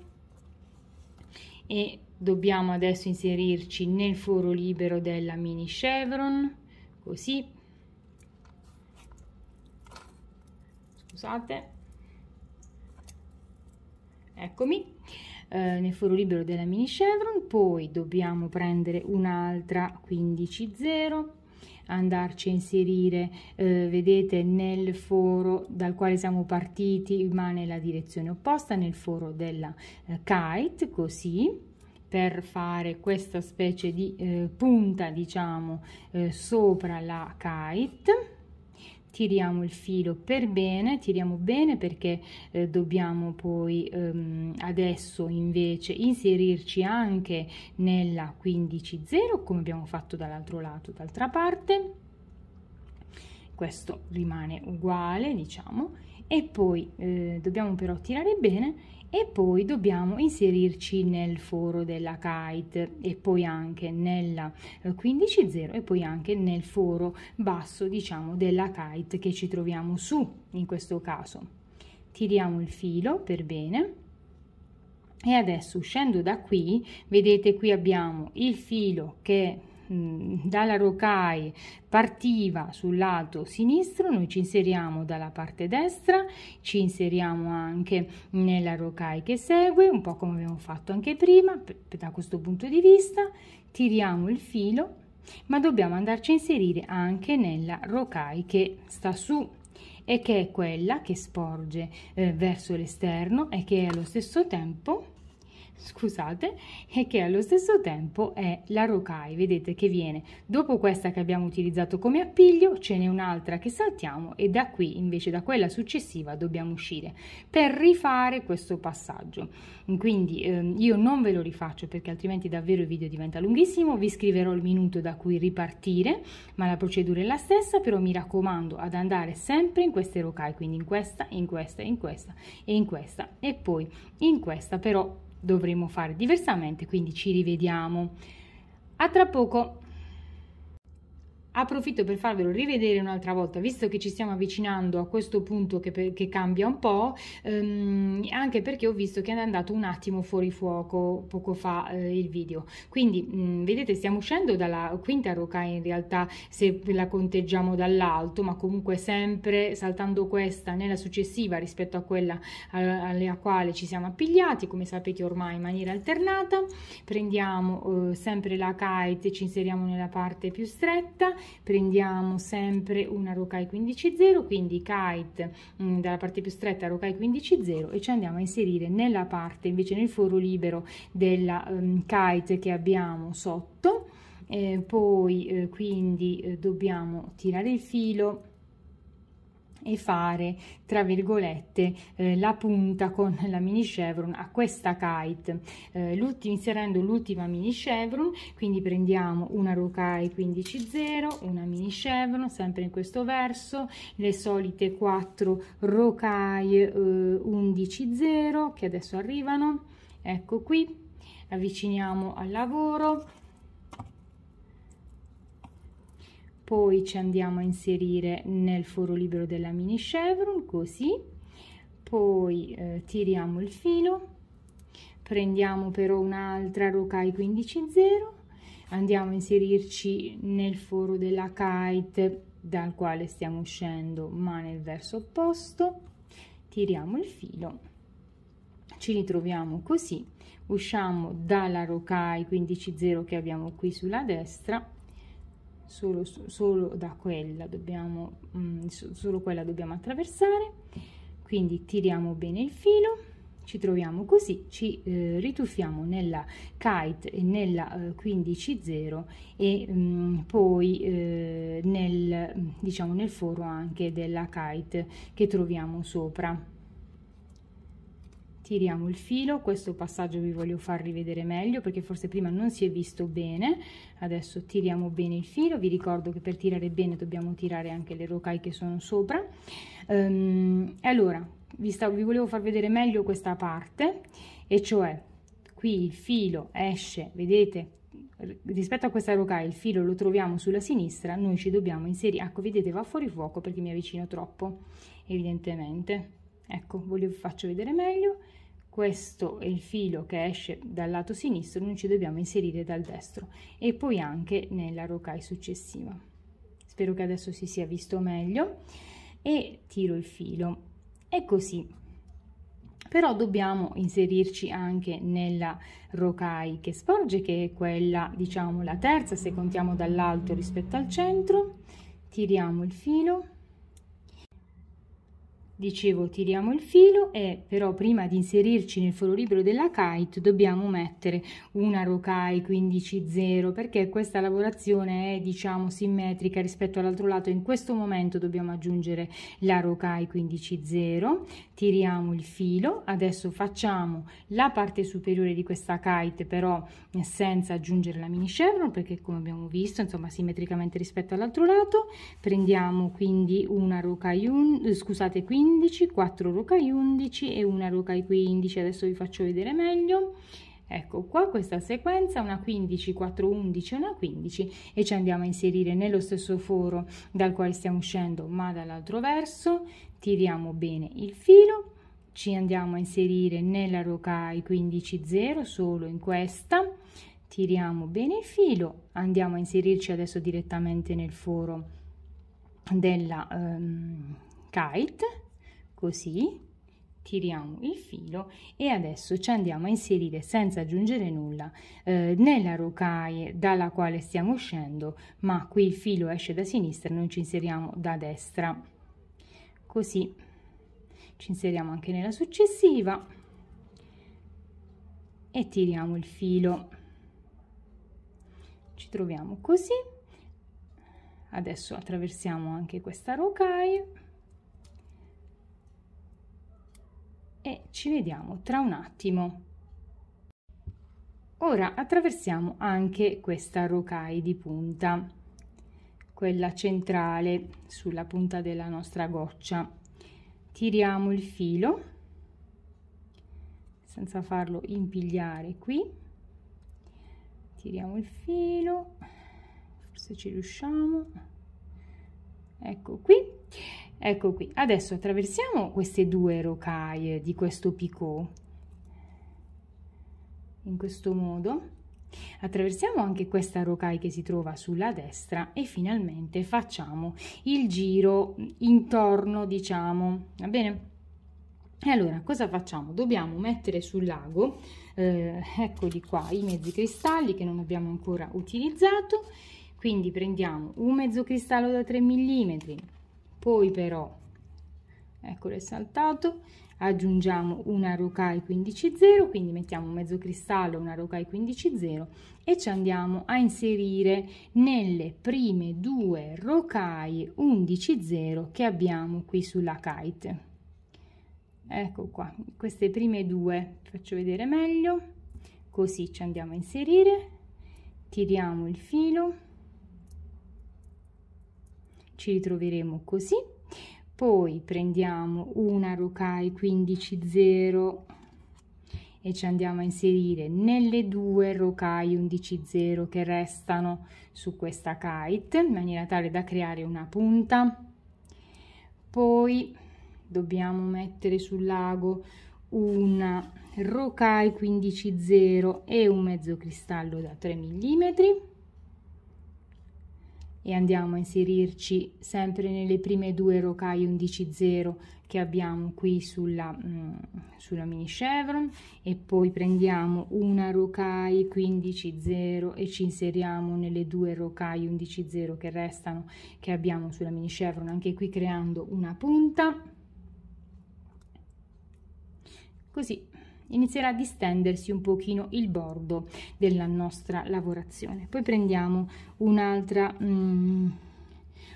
e dobbiamo adesso inserirci nel foro libero della mini chevron così scusate eccomi eh, nel foro libero della mini chevron poi dobbiamo prendere un'altra 150 andarci a inserire, eh, vedete, nel foro dal quale siamo partiti, ma nella direzione opposta, nel foro della eh, kite, così per fare questa specie di eh, punta, diciamo, eh, sopra la kite tiriamo il filo per bene tiriamo bene perché eh, dobbiamo poi ehm, adesso invece inserirci anche nella 15.0 come abbiamo fatto dall'altro lato d'altra parte questo rimane uguale diciamo e poi eh, dobbiamo però tirare bene e poi dobbiamo inserirci nel foro della kite e poi anche nella 15.0 eh, e poi anche nel foro basso diciamo della kite che ci troviamo su in questo caso tiriamo il filo per bene e adesso uscendo da qui vedete qui abbiamo il filo che Mm, dalla rocai partiva sul lato sinistro, noi ci inseriamo dalla parte destra, ci inseriamo anche nella rocai che segue, un po' come abbiamo fatto anche prima, da questo punto di vista, tiriamo il filo, ma dobbiamo andarci a inserire anche nella rocai che sta su e che è quella che sporge eh, verso l'esterno e che è allo stesso tempo scusate, e che allo stesso tempo è la rocaille. Vedete che viene dopo questa che abbiamo utilizzato come appiglio, ce n'è un'altra che saltiamo e da qui invece da quella successiva dobbiamo uscire per rifare questo passaggio. Quindi ehm, io non ve lo rifaccio perché altrimenti davvero il video diventa lunghissimo, vi scriverò il minuto da cui ripartire, ma la procedura è la stessa, però mi raccomando ad andare sempre in queste rocaille, quindi in questa, in questa, in questa e in questa e poi in questa, però dovremo fare diversamente, quindi ci rivediamo. A tra poco! approfitto per farvelo rivedere un'altra volta visto che ci stiamo avvicinando a questo punto che, che cambia un po' ehm, anche perché ho visto che è andato un attimo fuori fuoco poco fa eh, il video quindi mh, mm, vedete stiamo uscendo dalla quinta roca in realtà se la conteggiamo dall'alto ma comunque sempre saltando questa nella successiva rispetto a quella eh, alla quale ci siamo appigliati come sapete ormai in maniera alternata prendiamo eh, sempre la kite e ci inseriamo nella parte più stretta prendiamo sempre una rokai 15.0 quindi kite mh, mm, dalla parte più stretta rokai 15.0 e ci andiamo a inserire nella parte invece nel foro libero della um, kite che abbiamo sotto eh, poi eh, quindi eh, dobbiamo tirare il filo e fare, tra virgolette, eh, la punta con la mini chevron a questa kite, eh, inserendo l'ultima mini chevron, quindi prendiamo una Rokai 15.0, una mini chevron, sempre in questo verso, le solite 4 Rokai eh, 11.0 che adesso arrivano, ecco qui, avviciniamo al lavoro, poi ci andiamo a inserire nel foro libero della mini chevron così poi eh, tiriamo il filo prendiamo però un'altra rocai 15 0 andiamo a inserirci nel foro della kite dal quale stiamo uscendo ma nel verso opposto tiriamo il filo ci ritroviamo così usciamo dalla rocai 15 0 che abbiamo qui sulla destra solo, solo da quella dobbiamo mm, solo quella dobbiamo attraversare quindi tiriamo bene il filo ci troviamo così ci eh, rituffiamo nella kite e nella eh, 15-0 e mh, mm, poi eh, nel diciamo nel foro anche della kite che troviamo sopra tiriamo il filo questo passaggio vi voglio far rivedere meglio perché forse prima non si è visto bene adesso tiriamo bene il filo vi ricordo che per tirare bene dobbiamo tirare anche le rocaie che sono sopra ehm, allora vi, stavo, vi volevo far vedere meglio questa parte e cioè qui il filo esce vedete rispetto a questa rocaia il filo lo troviamo sulla sinistra noi ci dobbiamo inserire ecco vedete va fuori fuoco perché mi avvicino troppo evidentemente ecco ve lo faccio vedere meglio questo è il filo che esce dal lato sinistro non ci dobbiamo inserire dal destro e poi anche nella rocai successiva spero che adesso si sia visto meglio e tiro il filo è così però dobbiamo inserirci anche nella rocai che sporge che è quella diciamo la terza se contiamo dall'alto rispetto al centro tiriamo il filo dicevo tiriamo il filo e però prima di inserirci nel foro libero della kite dobbiamo mettere una rokai 15 0 perché questa lavorazione è diciamo simmetrica rispetto all'altro lato in questo momento dobbiamo aggiungere la rokai 15 0 tiriamo il filo adesso facciamo la parte superiore di questa kite però senza aggiungere la mini chevron perché come abbiamo visto insomma simmetricamente rispetto all'altro lato prendiamo quindi una rokai 1 scusate 15 15 4 rocai 11 e una rocai 15 adesso vi faccio vedere meglio ecco qua questa sequenza una 15 4 11 una 15 e ci andiamo a inserire nello stesso foro dal quale stiamo uscendo ma dall'altro verso tiriamo bene il filo ci andiamo a inserire nella rocai 15 0 solo in questa tiriamo bene il filo andiamo a inserirci adesso direttamente nel foro della um, kite così tiriamo il filo e adesso ci andiamo a inserire senza aggiungere nulla eh, nella rocaia dalla quale stiamo uscendo ma qui il filo esce da sinistra noi ci inseriamo da destra così ci inseriamo anche nella successiva e tiriamo il filo ci troviamo così adesso attraversiamo anche questa rocaia e ci vediamo tra un attimo. Ora attraversiamo anche questa rocai di punta, quella centrale sulla punta della nostra goccia. Tiriamo il filo senza farlo impigliare qui. Tiriamo il filo, forse ci riusciamo. Ecco qui Ecco qui, adesso attraversiamo queste due rocaie di questo picot, in questo modo. Attraversiamo anche questa rocaia che si trova sulla destra e finalmente facciamo il giro intorno, diciamo, va bene? E allora cosa facciamo? Dobbiamo mettere sul lago, eh, eccoli qua, i mezzi cristalli che non abbiamo ancora utilizzato, quindi prendiamo un mezzo cristallo da 3 mm, poi però eccolo è saltato aggiungiamo una rocai 15.0 quindi mettiamo mezzo cristallo una rocai 15.0 e ci andiamo a inserire nelle prime due rocai 11.0 che abbiamo qui sulla kite ecco qua queste prime due faccio vedere meglio così ci andiamo a inserire tiriamo il filo ci ritroveremo così poi prendiamo una rokai 15-0 e ci andiamo a inserire nelle due rokai 11-0 che restano su questa kite in maniera tale da creare una punta poi dobbiamo mettere sul lago una rokai 15-0 e un mezzo cristallo da 3 mm e andiamo a inserirci sempre nelle prime due rocai 11.0 che abbiamo qui sulla, mh, mm, sulla mini chevron e poi prendiamo una rocai 15.0 e ci inseriamo nelle due rocai 11.0 che restano che abbiamo sulla mini chevron anche qui creando una punta così inizierà a distendersi un pochino il bordo della nostra lavorazione poi prendiamo un'altra mm,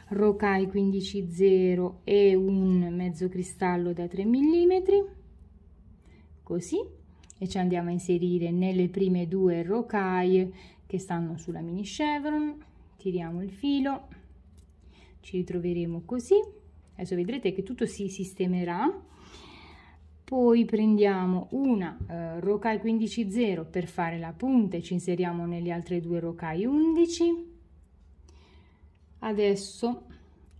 rocai 15.0 e un mezzo cristallo da 3 mm così e ci andiamo a inserire nelle prime due rocaille che stanno sulla mini chevron tiriamo il filo ci ritroveremo così adesso vedrete che tutto si sistemerà poi prendiamo una eh, rocaille 15 0 per fare la punta e ci inseriamo nelle altre due rocai 11 adesso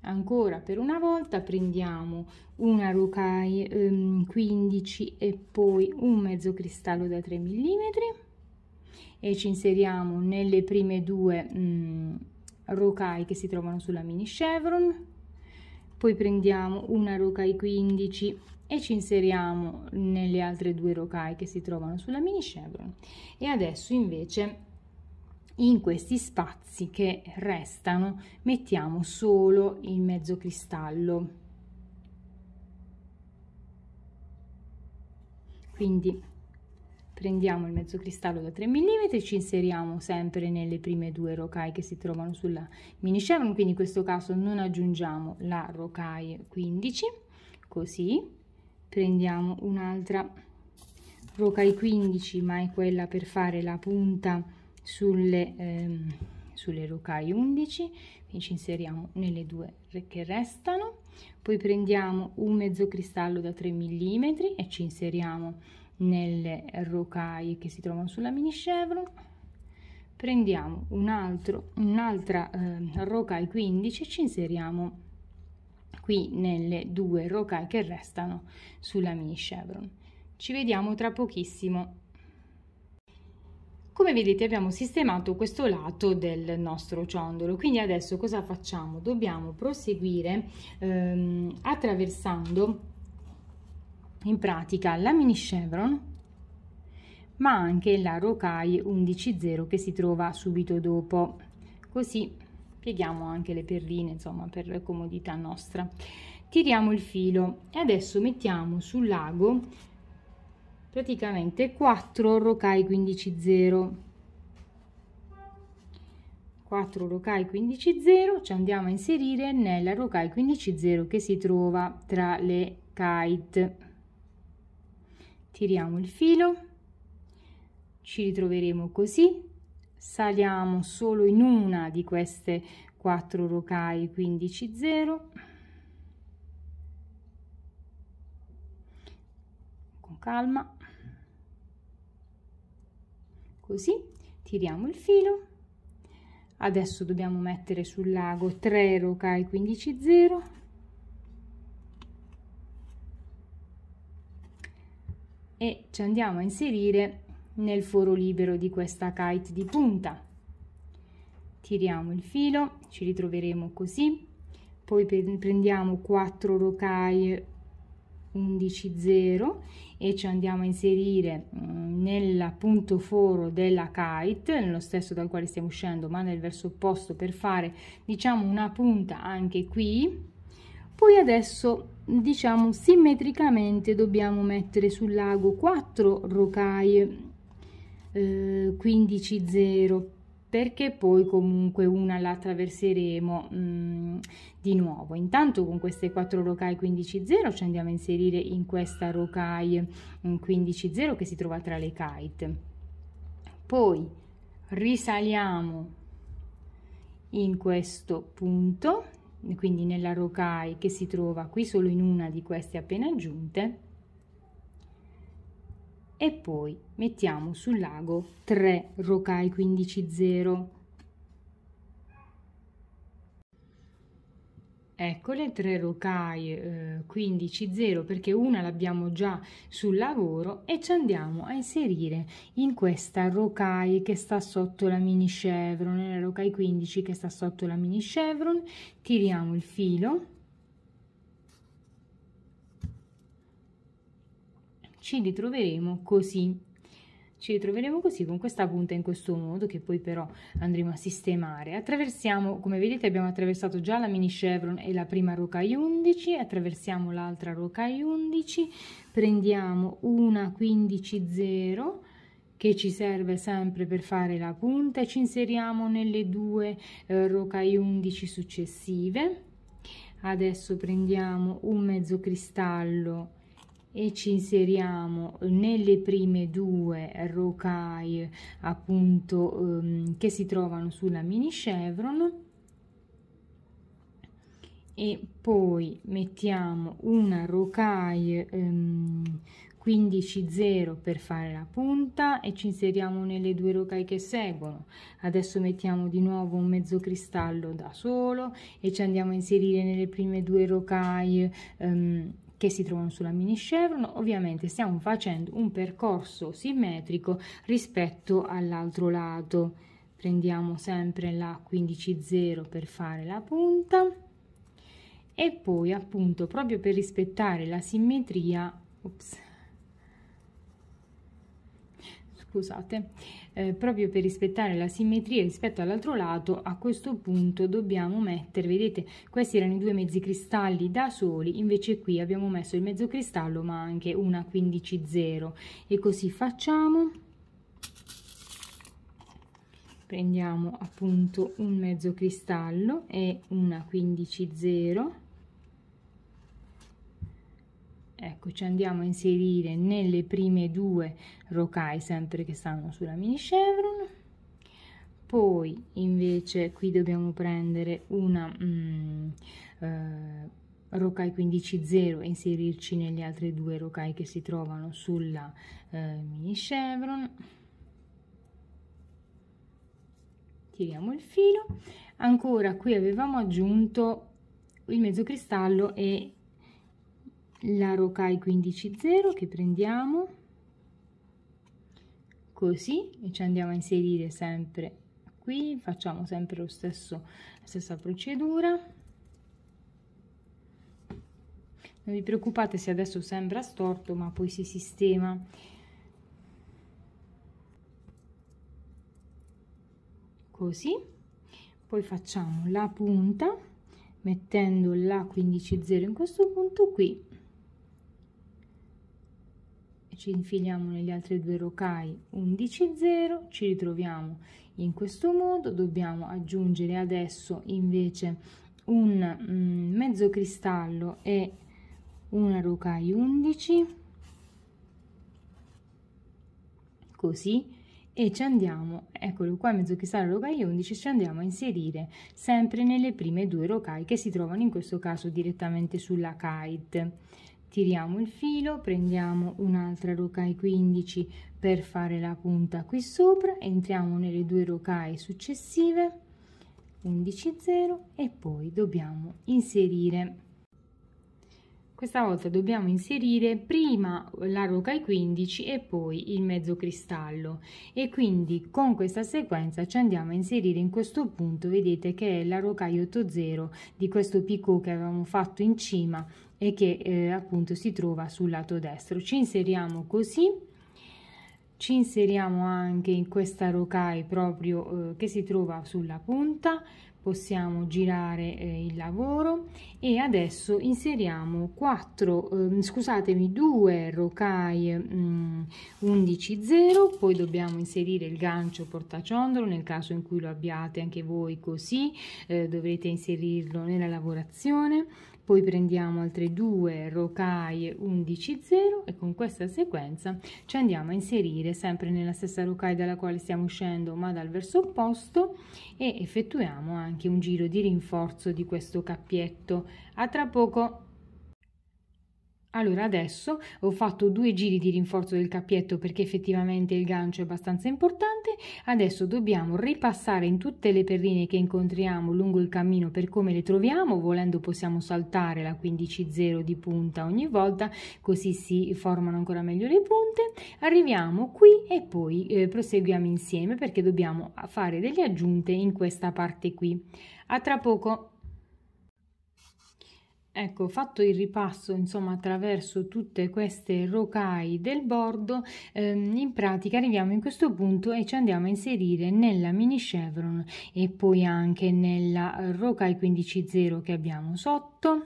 ancora per una volta prendiamo una rocai ehm, 15 e poi un mezzo cristallo da 3 mm e ci inseriamo nelle prime due mh, mm, rocaille che si trovano sulla mini chevron poi prendiamo una rocai 15 e ci inseriamo nelle altre due rocaie che si trovano sulla mini chevron e adesso invece in questi spazi che restano mettiamo solo il mezzo cristallo quindi prendiamo il mezzo cristallo da 3 mm ci inseriamo sempre nelle prime due rocaie che si trovano sulla mini chevron quindi in questo caso non aggiungiamo la rocaie 15 così prendiamo un'altra rocai 15 ma è quella per fare la punta sulle, ehm, sulle rocaie 11 quindi ci inseriamo nelle due che restano poi prendiamo un mezzo cristallo da 3 mm e ci inseriamo nelle rocaie che si trovano sulla mini chevron prendiamo un altro un'altra eh, rocaia 15 e ci inseriamo qui nelle due rocai che restano sulla mini chevron. Ci vediamo tra pochissimo. Come vedete abbiamo sistemato questo lato del nostro ciondolo, quindi adesso cosa facciamo? Dobbiamo proseguire ehm, attraversando in pratica la mini chevron ma anche la rocai 11.0 che si trova subito dopo, così pieghiamo anche le perline insomma per comodità nostra tiriamo il filo e adesso mettiamo sul lago praticamente 4 rocai 15 0 4 rocai 15 0 ci andiamo a inserire nella rocai 15 0 che si trova tra le kite tiriamo il filo ci ritroveremo così saliamo solo in una di queste 4 rocai 15 0 con calma così tiriamo il filo adesso dobbiamo mettere sul lago 3 rocai 15 0 e ci andiamo a inserire nel foro libero di questa kite di punta tiriamo il filo ci ritroveremo così poi prendiamo 4 rocaie 11 0 e ci andiamo a inserire mm, nel punto foro della kite nello stesso dal quale stiamo uscendo ma nel verso opposto per fare diciamo una punta anche qui poi adesso diciamo simmetricamente dobbiamo mettere sul lago 4 rocaie eh, 15 0 perché poi comunque una la attraverseremo mh, mm, di nuovo. Intanto con queste quattro rocaie 15-0 ci andiamo a inserire in questa rocaia 15-0 mm, che si trova tra le kite. Poi risaliamo in questo punto, quindi nella rocaia che si trova qui solo in una di queste appena aggiunte e poi mettiamo sul lago 3 rocai 15 0 Ecco le tre rocaie eh, 15.0 perché una l'abbiamo già sul lavoro e ci andiamo a inserire in questa rocai che sta sotto la mini chevron, la rocai 15 che sta sotto la mini chevron, tiriamo il filo ci ritroveremo così ci ritroveremo così con questa punta in questo modo che poi però andremo a sistemare attraversiamo come vedete abbiamo attraversato già la mini chevron e la prima rocaille 11 attraversiamo l'altra rocaille 11 prendiamo una 15 0 che ci serve sempre per fare la punta e ci inseriamo nelle due eh, rocaille 11 successive adesso prendiamo un mezzo cristallo e ci inseriamo nelle prime due rocaille appunto ehm, che si trovano sulla mini chevron e poi mettiamo una rocaille ehm, 0 per fare la punta e ci inseriamo nelle due rocaille che seguono. Adesso mettiamo di nuovo un mezzo cristallo da solo e ci andiamo a inserire nelle prime due rocaille um, che si trovano sulla mini chevron ovviamente stiamo facendo un percorso simmetrico rispetto all'altro lato prendiamo sempre la 15.0 per fare la punta e poi appunto proprio per rispettare la simmetria ops, scusate, eh, proprio per rispettare la simmetria rispetto all'altro lato, a questo punto dobbiamo mettere, vedete, questi erano i due mezzi cristalli da soli, invece qui abbiamo messo il mezzo cristallo ma anche una 15 0 e così facciamo prendiamo appunto un mezzo cristallo e una 15 0 ecco ci andiamo a inserire nelle prime due rocai sempre che stanno sulla mini chevron poi invece qui dobbiamo prendere una mm, eh, rocai 15.0 e inserirci nelle altre due rocai che si trovano sulla eh, mini chevron tiriamo il filo ancora qui avevamo aggiunto il mezzo cristallo e la Rokai 15.0 che prendiamo così e ci andiamo a inserire sempre qui facciamo sempre lo stesso la stessa procedura non vi preoccupate se adesso sembra storto ma poi si sistema così poi facciamo la punta mettendo la 15.0 in questo punto qui ci infiliamo negli altri due rocai 11 0 ci ritroviamo in questo modo dobbiamo aggiungere adesso invece un mm, mezzo cristallo e una rocai 11 così e ci andiamo, eccolo qua, mezzo cristallo rocai 11, ci andiamo a inserire sempre nelle prime due rocai che si trovano in questo caso direttamente sulla kite tiriamo il filo prendiamo un'altra rocaille 15 per fare la punta qui sopra entriamo nelle due rocaille successive 11 0 e poi dobbiamo inserire questa volta dobbiamo inserire prima la rocaia 15 e poi il mezzo cristallo e quindi con questa sequenza ci andiamo a inserire in questo punto vedete che è la rocaia 80 di questo picco che avevamo fatto in cima e che eh, appunto si trova sul lato destro ci inseriamo così ci inseriamo anche in questa rocaille proprio eh, che si trova sulla punta possiamo girare eh, il lavoro e adesso inseriamo 4 eh, scusatemi 2 rocaille 11 0 poi dobbiamo inserire il gancio portaciondolo nel caso in cui lo abbiate anche voi così eh, dovrete inserirlo nella lavorazione poi prendiamo altre due rocaie 11 0 e con questa sequenza ci andiamo a inserire sempre nella stessa rocaia dalla quale stiamo uscendo ma dal verso opposto e effettuiamo anche un giro di rinforzo di questo cappietto a tra poco allora adesso ho fatto due giri di rinforzo del cappietto perché effettivamente il gancio è abbastanza importante, adesso dobbiamo ripassare in tutte le perline che incontriamo lungo il cammino per come le troviamo, volendo possiamo saltare la 15-0 di punta ogni volta così si formano ancora meglio le punte, arriviamo qui e poi eh, proseguiamo insieme perché dobbiamo fare delle aggiunte in questa parte qui. A tra poco! Ecco, fatto il ripasso insomma attraverso tutte queste rocai del bordo, ehm, in pratica arriviamo in questo punto e ci andiamo a inserire nella mini chevron e poi anche nella rocai 15.0 che abbiamo sotto,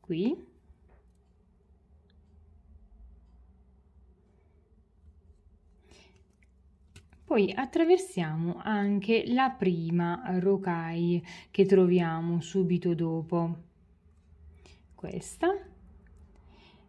qui, Poi attraversiamo anche la prima rocaille che troviamo subito dopo questa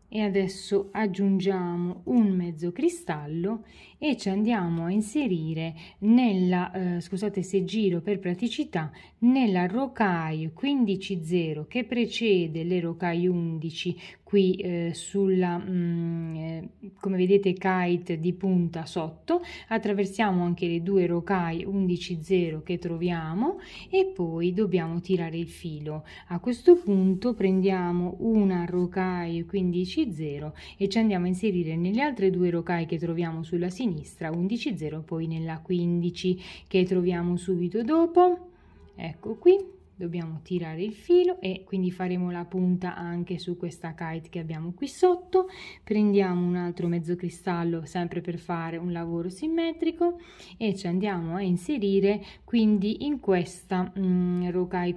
e adesso aggiungiamo un mezzo cristallo e ci andiamo a inserire nella eh, scusate se giro per praticità nella rocaille 15.0 che precede le rocaille 11 qui eh, sulla, mh, mm, eh, come vedete, kite di punta sotto, attraversiamo anche le due rocai 11.0 che troviamo e poi dobbiamo tirare il filo. A questo punto prendiamo una rocai 15.0 e ci andiamo a inserire nelle altre due rocai che troviamo sulla sinistra 11.0 poi nella 15 che troviamo subito dopo. Ecco qui dobbiamo tirare il filo e quindi faremo la punta anche su questa kite che abbiamo qui sotto prendiamo un altro mezzo cristallo sempre per fare un lavoro simmetrico e ci andiamo a inserire quindi in questa mm, rokai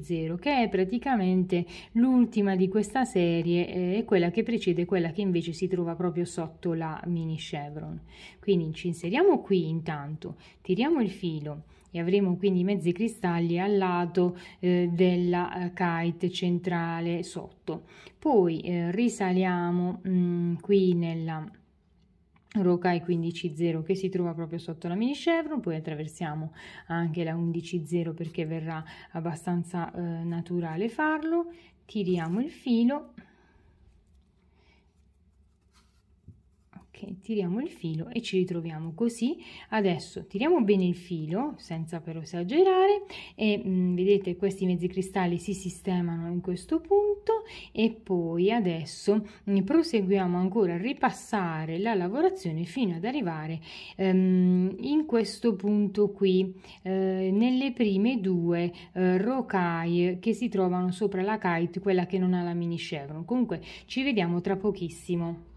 0 che è praticamente l'ultima di questa serie eh, e quella che precede quella che invece si trova proprio sotto la mini chevron quindi ci inseriamo qui intanto tiriamo il filo e avremo quindi mezzi cristalli al lato eh, della eh, kite centrale sotto poi eh, risaliamo mh, mm, qui nella Rokai 15.0 che si trova proprio sotto la mini chevron, poi attraversiamo anche la 11.0 perché verrà abbastanza eh, naturale farlo, tiriamo il filo ok tiriamo il filo e ci ritroviamo così adesso tiriamo bene il filo senza però esagerare e mh, mm, vedete questi mezzi cristalli si sistemano in questo punto e poi adesso mh, mm, proseguiamo ancora a ripassare la lavorazione fino ad arrivare ehm, in questo punto qui eh, nelle prime due eh, rocaie che si trovano sopra la kite quella che non ha la mini chevron comunque ci vediamo tra pochissimo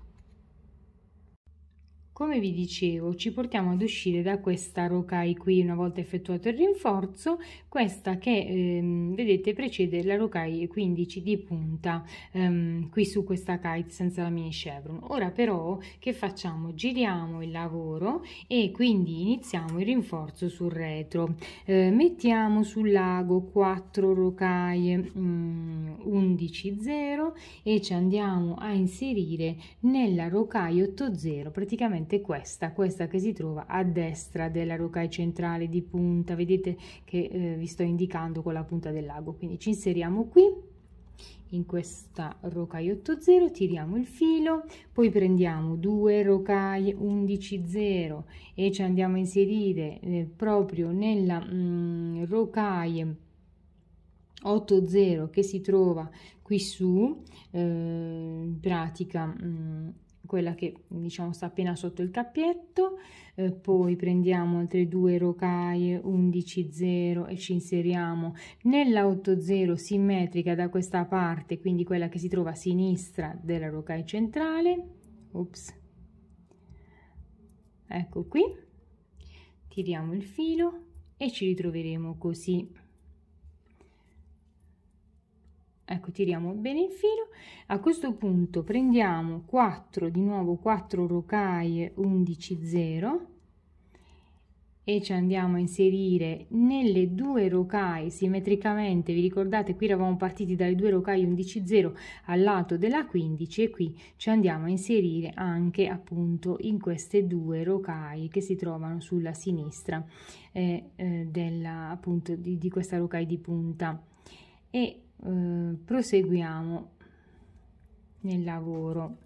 come vi dicevo, ci portiamo ad uscire da questa rocaille qui una volta effettuato il rinforzo, questa che ehm, vedete precede la rocaille 15 di punta ehm, qui su questa kite senza la mini chevron. Ora però che facciamo? Giriamo il lavoro e quindi iniziamo il rinforzo sul retro. Eh, mettiamo sul lago 4 rocaille, mm, 11.0 e ci andiamo a inserire nella rocaia 8.0 praticamente questa questa che si trova a destra della rocaia centrale di punta vedete che eh, vi sto indicando con la punta del lago quindi ci inseriamo qui in questa rocaia 8.0 tiriamo il filo poi prendiamo due rocaie 11.0 e ci andiamo a inserire eh, proprio nella mm, rocaia 80 che si trova qui su, eh, in pratica mh, mm, quella che diciamo sta appena sotto il cappietto, eh, poi prendiamo altre due rocaie 11.0 e ci inseriamo nella 80 simmetrica da questa parte, quindi quella che si trova a sinistra della rocaia centrale. Ops. Ecco qui. Tiriamo il filo e ci ritroveremo così ecco tiriamo bene il filo a questo punto prendiamo 4 di nuovo 4 rocaie 11 0 e ci andiamo a inserire nelle due rocaie simmetricamente vi ricordate qui eravamo partiti dalle due rocaie 11 0 al lato della 15 e qui ci andiamo a inserire anche appunto in queste due rocaie che si trovano sulla sinistra eh, eh, della appunto di, di questa rocaia di punta e Mm, proseguiamo nel lavoro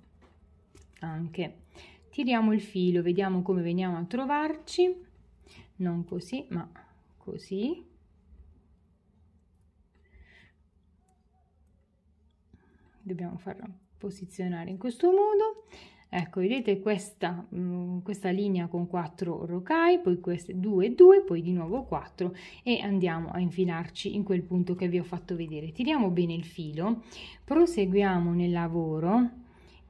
anche tiriamo il filo vediamo come veniamo a trovarci non così ma così dobbiamo farlo posizionare in questo modo Ecco, vedete questa, mm, questa linea con 4 rocai, poi queste 2 2, poi di nuovo 4 e andiamo a infilarci in quel punto che vi ho fatto vedere. Tiriamo bene il filo, proseguiamo nel lavoro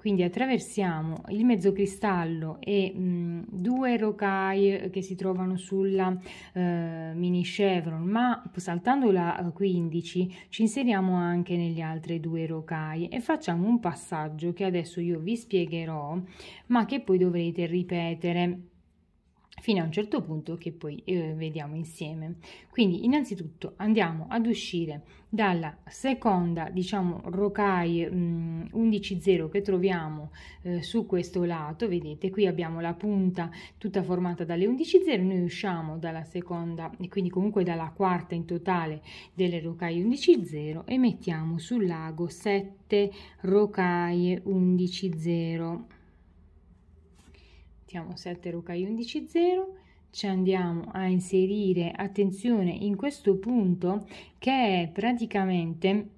quindi attraversiamo il mezzo cristallo e mh, mm, due rocai che si trovano sulla eh, mini chevron ma saltando la 15 eh, ci inseriamo anche negli altri due rocai e facciamo un passaggio che adesso io vi spiegherò ma che poi dovrete ripetere fino a un certo punto che poi eh, vediamo insieme. Quindi innanzitutto andiamo ad uscire dalla seconda, diciamo, rocaille mm, 11.0 che troviamo eh, su questo lato, vedete qui abbiamo la punta tutta formata dalle 11.0, noi usciamo dalla seconda e quindi comunque dalla quarta in totale delle rocaille 11.0 e mettiamo sul lago 7 rocaille 11.0 cerchiamo 7 rocaie 11 0 ci andiamo a inserire attenzione in questo punto che è praticamente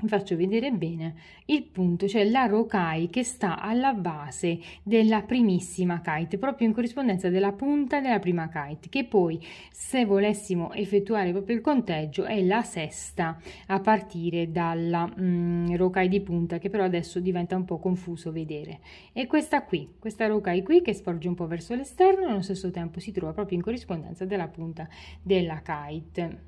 vi faccio vedere bene il punto cioè la row kai che sta alla base della primissima kite proprio in corrispondenza della punta della prima kite che poi se volessimo effettuare proprio il conteggio è la sesta a partire dalla mm, row kai di punta che però adesso diventa un po' confuso vedere e questa qui questa row kai qui che sporge un po' verso l'esterno e allo stesso tempo si trova proprio in corrispondenza della punta della kite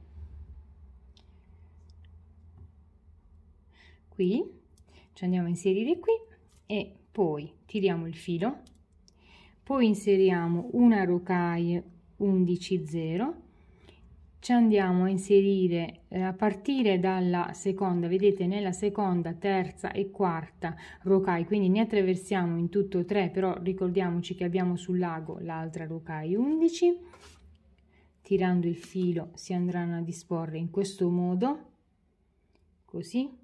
qui ci andiamo a inserire qui e poi tiriamo il filo poi inseriamo una rocaille 11 0 ci andiamo a inserire eh, a partire dalla seconda vedete nella seconda terza e quarta rocaille quindi ne attraversiamo in tutto tre però ricordiamoci che abbiamo sul lago l'altra rocaille 11 tirando il filo si andranno a disporre in questo modo così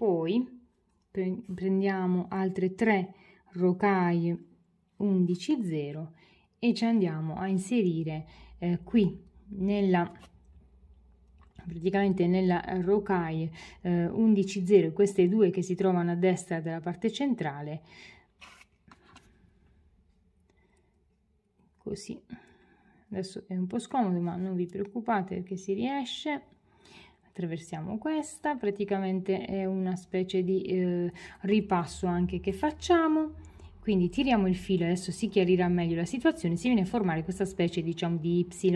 poi pre prendiamo altre 3 rocaie 11 0 e ci andiamo a inserire eh, qui nella praticamente nella rocaille eh, 11 0 queste due che si trovano a destra della parte centrale così adesso è un po' scomodo ma non vi preoccupate perché si riesce attraversiamo questa praticamente è una specie di eh, ripasso anche che facciamo quindi tiriamo il filo adesso si chiarirà meglio la situazione si viene a formare questa specie diciamo di y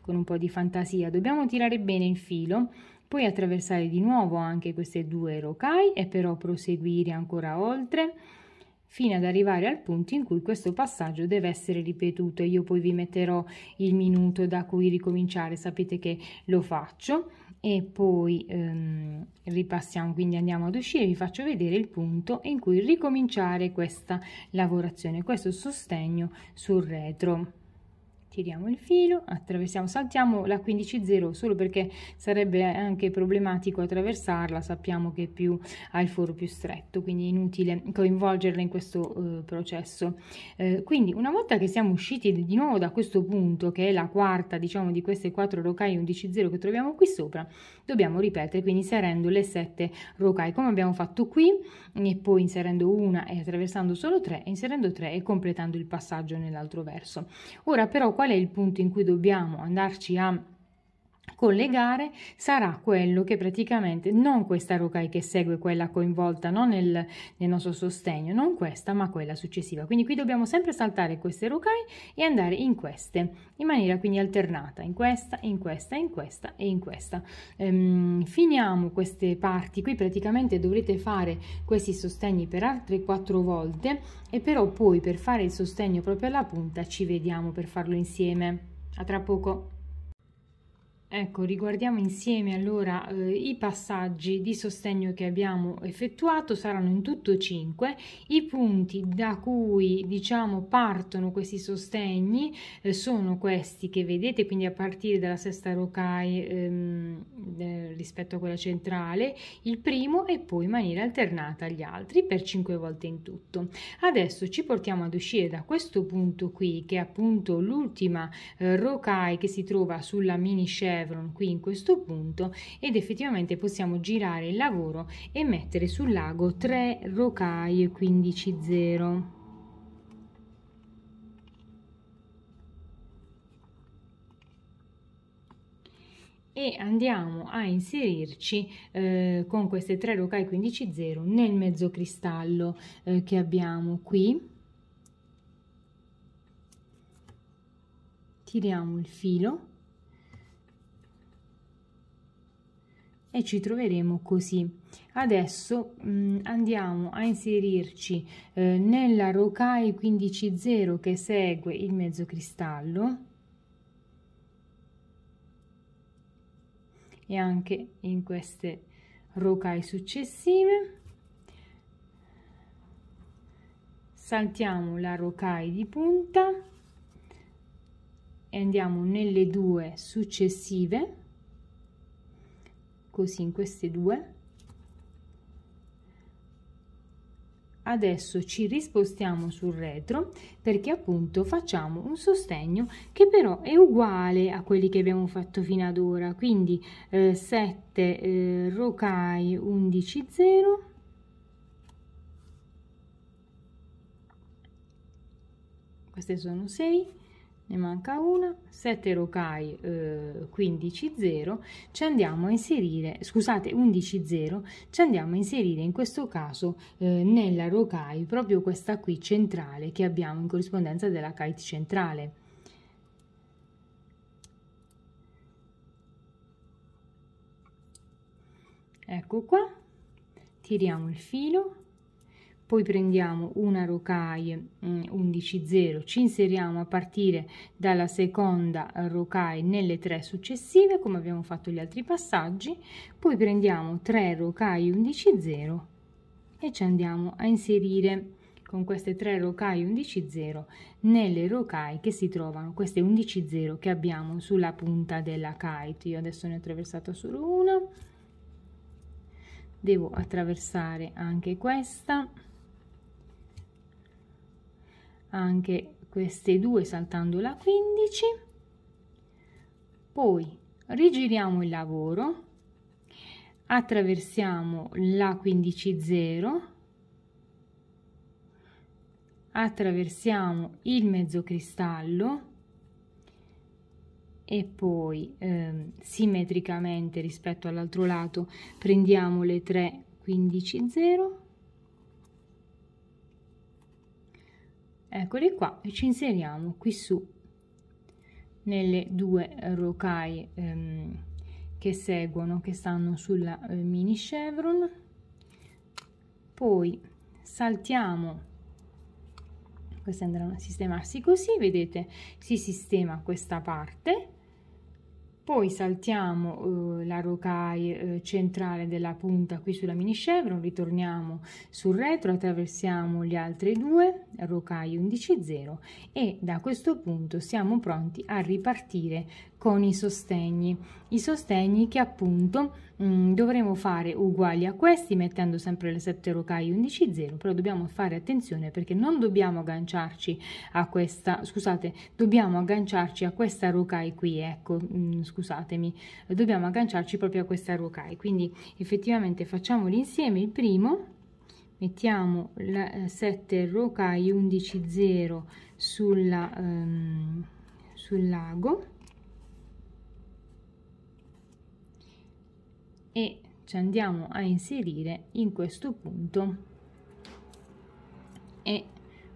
con un po di fantasia dobbiamo tirare bene il filo poi attraversare di nuovo anche queste due rocai e però proseguire ancora oltre fino ad arrivare al punto in cui questo passaggio deve essere ripetuto io poi vi metterò il minuto da cui ricominciare sapete che lo faccio e poi ehm, ripassiamo quindi andiamo ad uscire vi faccio vedere il punto in cui ricominciare questa lavorazione questo sostegno sul retro tiriamo il filo attraversiamo saltiamo la 15.0 solo perché sarebbe anche problematico attraversarla sappiamo che più ha il foro più stretto quindi è inutile coinvolgerla in questo eh, processo eh, quindi una volta che siamo usciti di nuovo da questo punto che è la quarta diciamo di queste quattro rocai 11.0 che troviamo qui sopra dobbiamo ripetere quindi inserendo le sette rocai come abbiamo fatto qui e poi inserendo una e attraversando solo tre, inserendo tre e completando il passaggio nell'altro verso. Ora però qual è il punto in cui dobbiamo andarci a collegare sarà quello che praticamente non questa rokai che segue quella coinvolta non nel, nel, nostro sostegno non questa ma quella successiva quindi qui dobbiamo sempre saltare queste rokai e andare in queste in maniera quindi alternata in questa in questa in questa e in questa ehm, finiamo queste parti qui praticamente dovrete fare questi sostegni per altre quattro volte e però poi per fare il sostegno proprio alla punta ci vediamo per farlo insieme a tra poco Ecco, riguardiamo insieme allora eh, i passaggi di sostegno che abbiamo effettuato, saranno in tutto 5, i punti da cui diciamo partono questi sostegni eh, sono questi che vedete, quindi a partire dalla sesta rocaia ehm, eh, rispetto a quella centrale, il primo e poi in maniera alternata gli altri per 5 volte in tutto. Adesso ci portiamo ad uscire da questo punto qui che è appunto l'ultima eh, rocaia che si trova sulla mini share Chevron qui in questo punto ed effettivamente possiamo girare il lavoro e mettere sul lago 3 rocaie 15 0. e andiamo a inserirci eh, con queste tre rocaie 15.0 nel mezzo cristallo eh, che abbiamo qui tiriamo il filo e ci troveremo così adesso mh, mm, andiamo a inserirci eh, nella rocaille 15.0 che segue il mezzo cristallo e anche in queste rocaille successive saltiamo la rocaille di punta e andiamo nelle due successive così in queste due adesso ci rispostiamo sul retro perché appunto facciamo un sostegno che però è uguale a quelli che abbiamo fatto fino ad ora quindi eh, 7 eh, rocai 11 0 queste sono 6 ne manca una 7 rocai eh, 15 0 ci andiamo a inserire scusate 11 0 ci andiamo a inserire in questo caso eh, nella rocai proprio questa qui centrale che abbiamo in corrispondenza della kite centrale ecco qua tiriamo il filo poi prendiamo una rocaille 11.0, mm, ci inseriamo a partire dalla seconda rocaille nelle tre successive come abbiamo fatto gli altri passaggi poi prendiamo 3 rocaille 11.0 e ci andiamo a inserire con queste 3 rocaille 11.0 nelle rocaille che si trovano queste 11.0 che abbiamo sulla punta della kite io adesso ne ho attraversata solo una devo attraversare anche questa anche queste due saltando la 15 poi rigiriamo il lavoro attraversiamo la 15 0 attraversiamo il mezzo cristallo e poi eh, simmetricamente rispetto all'altro lato prendiamo le 3 15 0 eccoli qua e ci inseriamo qui su nelle due rocaie ehm, che seguono che stanno sulla eh, mini chevron poi saltiamo queste andranno a sistemarsi così vedete si sistema questa parte poi saltiamo eh, la rocaille eh, centrale della punta qui sulla mini chevron, ritorniamo sul retro, attraversiamo gli altri due, rocaille 11.0 e da questo punto siamo pronti a ripartire con i sostegni i sostegni che appunto mm, dovremo fare uguali a questi mettendo sempre le 7 rocaie 11 0 però dobbiamo fare attenzione perché non dobbiamo agganciarci a questa scusate dobbiamo agganciarci a questa rocaia qui ecco mm, scusatemi dobbiamo agganciarci proprio a questa rocaia quindi effettivamente facciamoli insieme il primo mettiamo la 7 rocaie 11 0 sulla ehm, sul lago e ci andiamo a inserire in questo punto e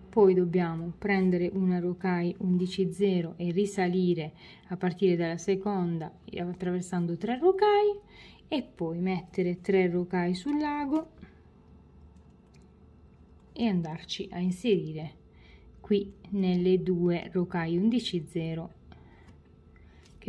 poi dobbiamo prendere una rocai 11.0 e risalire a partire dalla seconda attraversando tre rocai e poi mettere tre rocai sul lago e andarci a inserire qui nelle due rocai 11.0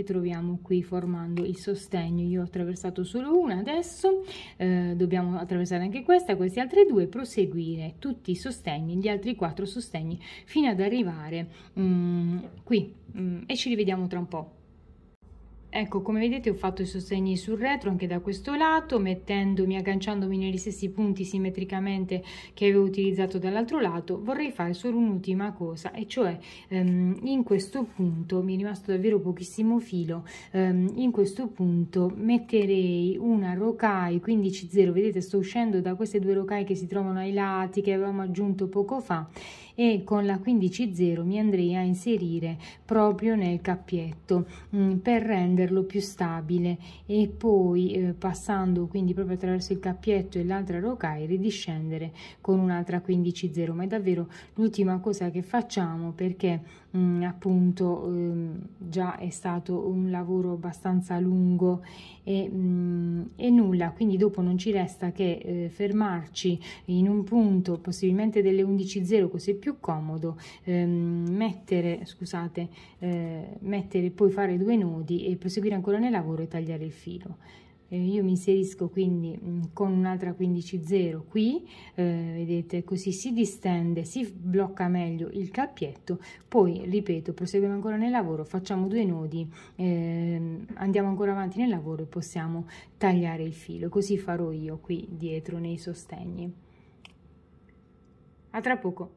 che troviamo qui formando il sostegno io ho attraversato solo una adesso eh, dobbiamo attraversare anche questa questi altri due proseguire tutti i sostegni gli altri quattro sostegni fino ad arrivare mm, qui mm, e ci rivediamo tra un po' Ecco, come vedete ho fatto i sostegni sul retro anche da questo lato, mettendomi, agganciandomi negli stessi punti simmetricamente che avevo utilizzato dall'altro lato, vorrei fare solo un'ultima cosa, e cioè um, in questo punto, mi è rimasto davvero pochissimo filo, um, in questo punto metterei una rocai 15-0, vedete sto uscendo da queste due rocai che si trovano ai lati, che avevamo aggiunto poco fa, e con la 15.0 mi andrei a inserire proprio nel cappietto mh, mm, per renderlo più stabile e poi eh, passando quindi proprio attraverso il cappietto e l'altra rocaia ridiscendere con un'altra 15.0 ma è davvero l'ultima cosa che facciamo perché mh, mm, appunto eh, già è stato un lavoro abbastanza lungo e, mh, mm, e nulla quindi dopo non ci resta che eh, fermarci in un punto possibilmente delle 11.0 così è più comodo ehm, mettere scusate eh, mettere poi fare due nodi e proseguire ancora nel lavoro e tagliare il filo eh, io mi inserisco quindi mm, con un'altra 15.0 qui eh, vedete così si distende si blocca meglio il cappietto poi ripeto proseguiamo ancora nel lavoro facciamo due nodi eh, andiamo ancora avanti nel lavoro e possiamo tagliare il filo così farò io qui dietro nei sostegni a tra poco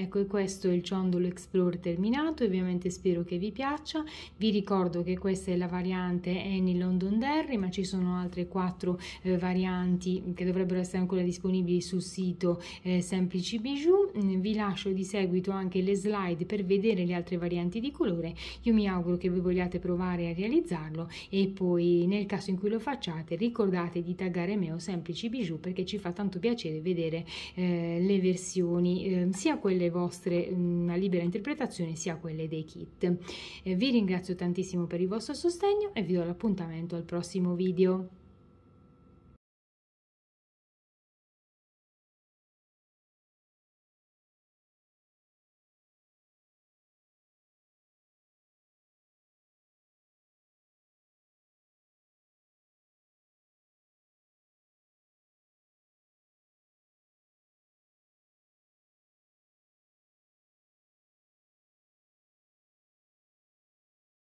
Ecco, e questo è il ciondolo Explore terminato, ovviamente spero che vi piaccia. Vi ricordo che questa è la variante Annie Londonderry, ma ci sono altre quattro eh, varianti che dovrebbero essere ancora disponibili sul sito eh, Semplici Bijou. Mm, vi lascio di seguito anche le slide per vedere le altre varianti di colore. Io mi auguro che voi vogliate provare a realizzarlo e poi nel caso in cui lo facciate ricordate di taggare me o Semplici Bijou perché ci fa tanto piacere vedere eh, le versioni, ehm, sia quelle le vostre una libera interpretazione sia quelle dei kit. Eh, vi ringrazio tantissimo per il vostro sostegno e vi do l'appuntamento al prossimo video.